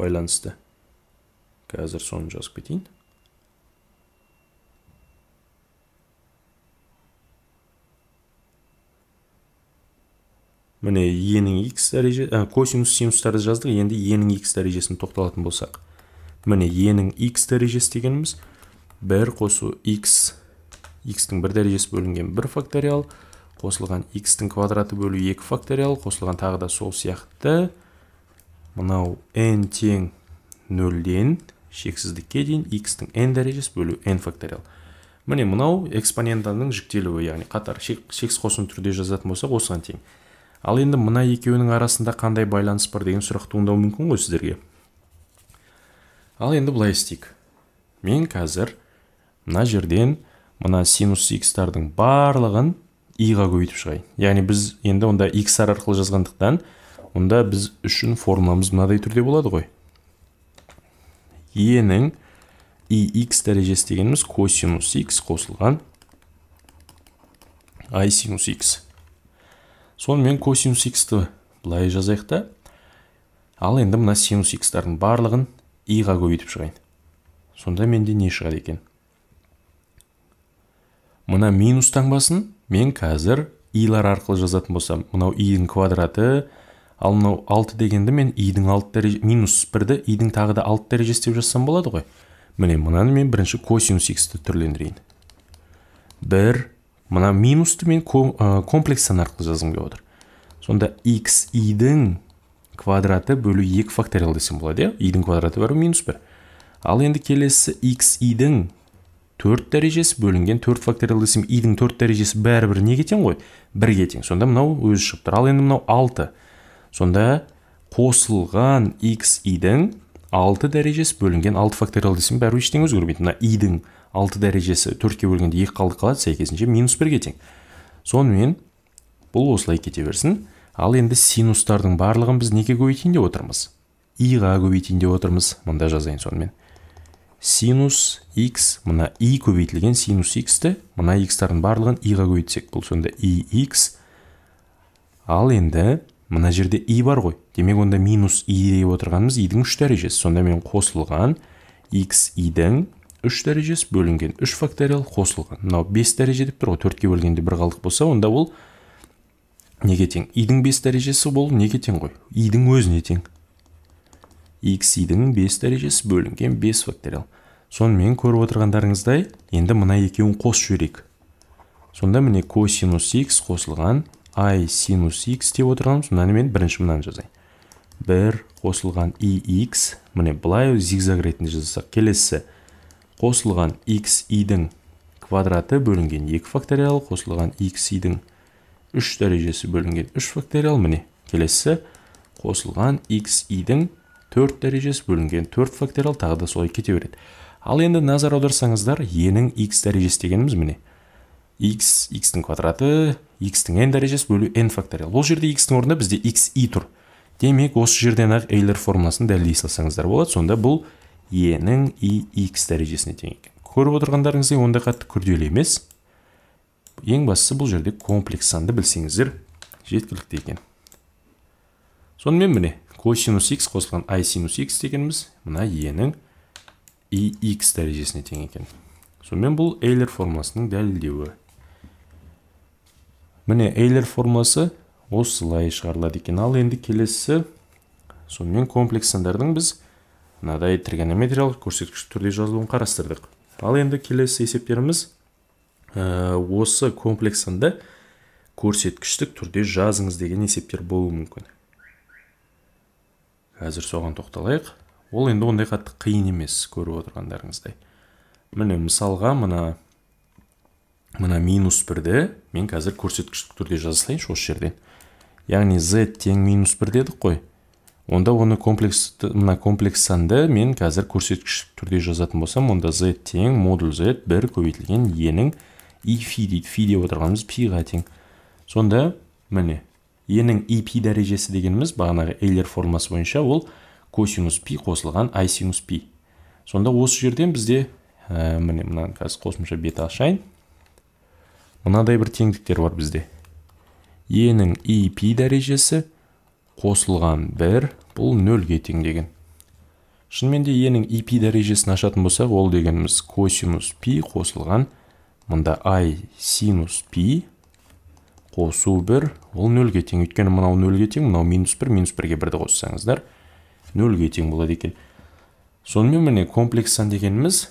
S1: байланысты қазір соны жазып кетейін міне енің x дәреже ә, косинус синустарды жаздық енді е-нің x дәрежесін тоқталатын болсақ міне е-нің x дәрежесі дегеніміз 1 қосу x x-тің бір дәрежесі бөлінген 1 факториал қосылған x-тің квадраты бөлу 2 факториал қосылған тағы да сол сияқты мынау n тең нөлден шексіздікке дейін x-тің n дәрежесі бөлу n факториал міне мынау экспонентаның жіктелуі яғни қатар шек, шекс қосын түрде жазатын болсақ осыған тең ал енді мына екеуінің арасында қандай байланыс бар деген сұрақ туындауы мүмкін ғой сіздерге ал енді былай істейік мен қазір мына жерден мына синус икстардың барлығын иға көбейтіп шығайын яғни біз енді онда икстар арқылы жазғандықтан онда біз үшін формуламыз мынадай түрде болады ғой енің и икс дәрежесі дегеніміз косинус икс қосылған ай синус икс сонымен косинус х-ті былай жазайық та ал енді мына синус х-тардың барлығын и-ға көбейтіп шығайын сонда менде не шығады екен мына минус таңбасын мен қазір илар арқылы жазатын болсам мынау и-дің квадраты ал мынау алты дегенді мен и-дің алты дәреже минус бірді и-дің тағы да алты дәрежесі деп жазсам болады ғой міне мынаны мен бірінші косинус х-ті түрлендірейін бір мына минусты мен э, комплекс сан арқылы жазғым келіп отыр сонда x дің квадраты бөлу 2 факториал десем болады иә и-дің квадраты бар минус бір. ал енді келесі x дің 4 дәрежесі бөлінген 4 факториал десем и-дің 4 дәрежесі бәрі-бір не тең ғой 1-ге тең сонда мынау өзі шығып ал енді мынау 6 сонда қосылған x дің 6 дәрежесі бөлінген 6 факториал десем бәрібір ештеңе өзгермейді мына и-дің алты дәрежесі төртке бөлгенде екі қалды қалады сәйкесінше минус бірге тең сонымен бұл осылай кете берсін ал енді синустардың барлығын біз неге көбейтейін деп отырмыз иға көбейтейін деп отырмыз мында жазайын сонымен синус x мына и көбейтілген синус x-ті мына x-тардың барлығын иға ға көбейтсек бұл сонда и x ал енді мына жерде и бар ғой демек онда минус и деп отырғанымыз идің дің үш дәрежесі сонда мен қосылған x идің дің үш дәрежесі бөлінген үш факториал қосылған мынау бес дәреже деп тұр ғой төртке бөлгенде бір қалдық болса онда ол неге тең идің бес дәрежесі бұл неге тең ғой идің өзіне тең икс идің бес дәрежесі бөлінген бес факториал сонымен көріп отырғандарыңыздай енді мына екеуін қосып жіберейік сонда міне косинус x қосылған ай синус x деп отырғанымыз мынаны мен бірінші мынаны жазайын бір қосылған и x міне былай зигзаг ретінде жазсақ келесі қосылған xi-дің квадраты бөлінген 2 факториал қосылған xi-дің 3 дәрежесі бөлінген 3 факториал міне келесі қосылған xi-дің 4 дәрежесі бөлінген 4 факториал тағы да солай кете береді ал енді назар аударсаңыздар енің x дәрежесі дегеніміз міне x x-тің квадраты x-тің n дәрежесі бөлу n факториал ол жерде x-тің орнында бізде xi e тұр демек осы жерден ақ эйлер формуласын дәлелдей салсаңыздар болады сонда бұл e-нің и x дәрежесіне тең екен көріп отырғандарыңыздай ондай қатты күрделі емес ең бастысы бұл жерде комплекс санды білсеңіздер жеткілікті екен сонымен міне косинус x қосылған i синус x дегеніміз мына нің и x дәрежесіне тең екен сонымен бұл эйлер формуласының дәлелдеуі міне эйлер формуласы осылай шығарылады екен ал енді келесі сонымен комплекс сандардың біз мынадай тригонометриялық көрсеткіш түрде жазылуын қарастырдық ал енді келесі есептеріміз ә, осы комплекс көрсеткіштік түрде жазыңыз деген есептер болуы мүмкін қазір соған тоқталайық ол енді ондай қатты қиын емес көріп отырғандарыңыздай міне мысалға мына мына минус бірді мен қазір көрсеткіштік түрде салайыншы осы жерден яғни z тең минус бір дедік қой онда оны комплекс мына комплекс санды мен қазір көрсеткіш түрде жазатын болсам онда z тең модуль z бір көбейтілген енің и фи дейді фи деп отырғанымыз ға тең сонда міне енің и пи дәрежесі дегеніміз бағанағы эйлер формасы бойынша ол косинус пи қосылған ай синус пи сонда осы жерден бізде ә, міне мынаны қазір қосымша бет ашайын мынадай бір теңдіктер бар бізде енің и пи дәрежесі қосылған 1 бұл нөлге тең деген шынымен де енің ip дәрежесін ашатын болсақ ол дегеніміз косинус пи қосылған мында ай синус пи қосу 1 ол нөлге тең өйткені мынау нөлге тең мынау минус 1 минус 1-ге бірді қоссаңыздар нөлге тең болады екен сонымен міне комплекс сан дегеніміз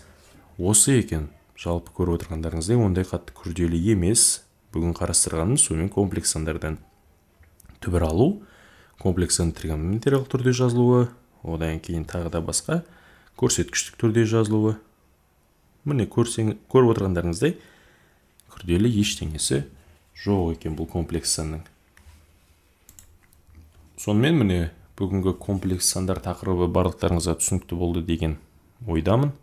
S1: осы екен жалпы көріп отырғандарыңыздай ондай қатты күрделі емес бүгін қарастырғанымыз сонымен комплекс сандардан түбір алу комплексінің тригонометриялық түрде жазылуы одан кейін тағы да басқа көрсеткіштік түрде жазылуы міне көрсеңіз көріп отырғандарыңыздай күрделі ештеңесі жоқ екен бұл комплекс санның сонымен міне бүгінгі комплекс сандар тақырыбы барлықтарыңызға түсінікті болды деген ойдамын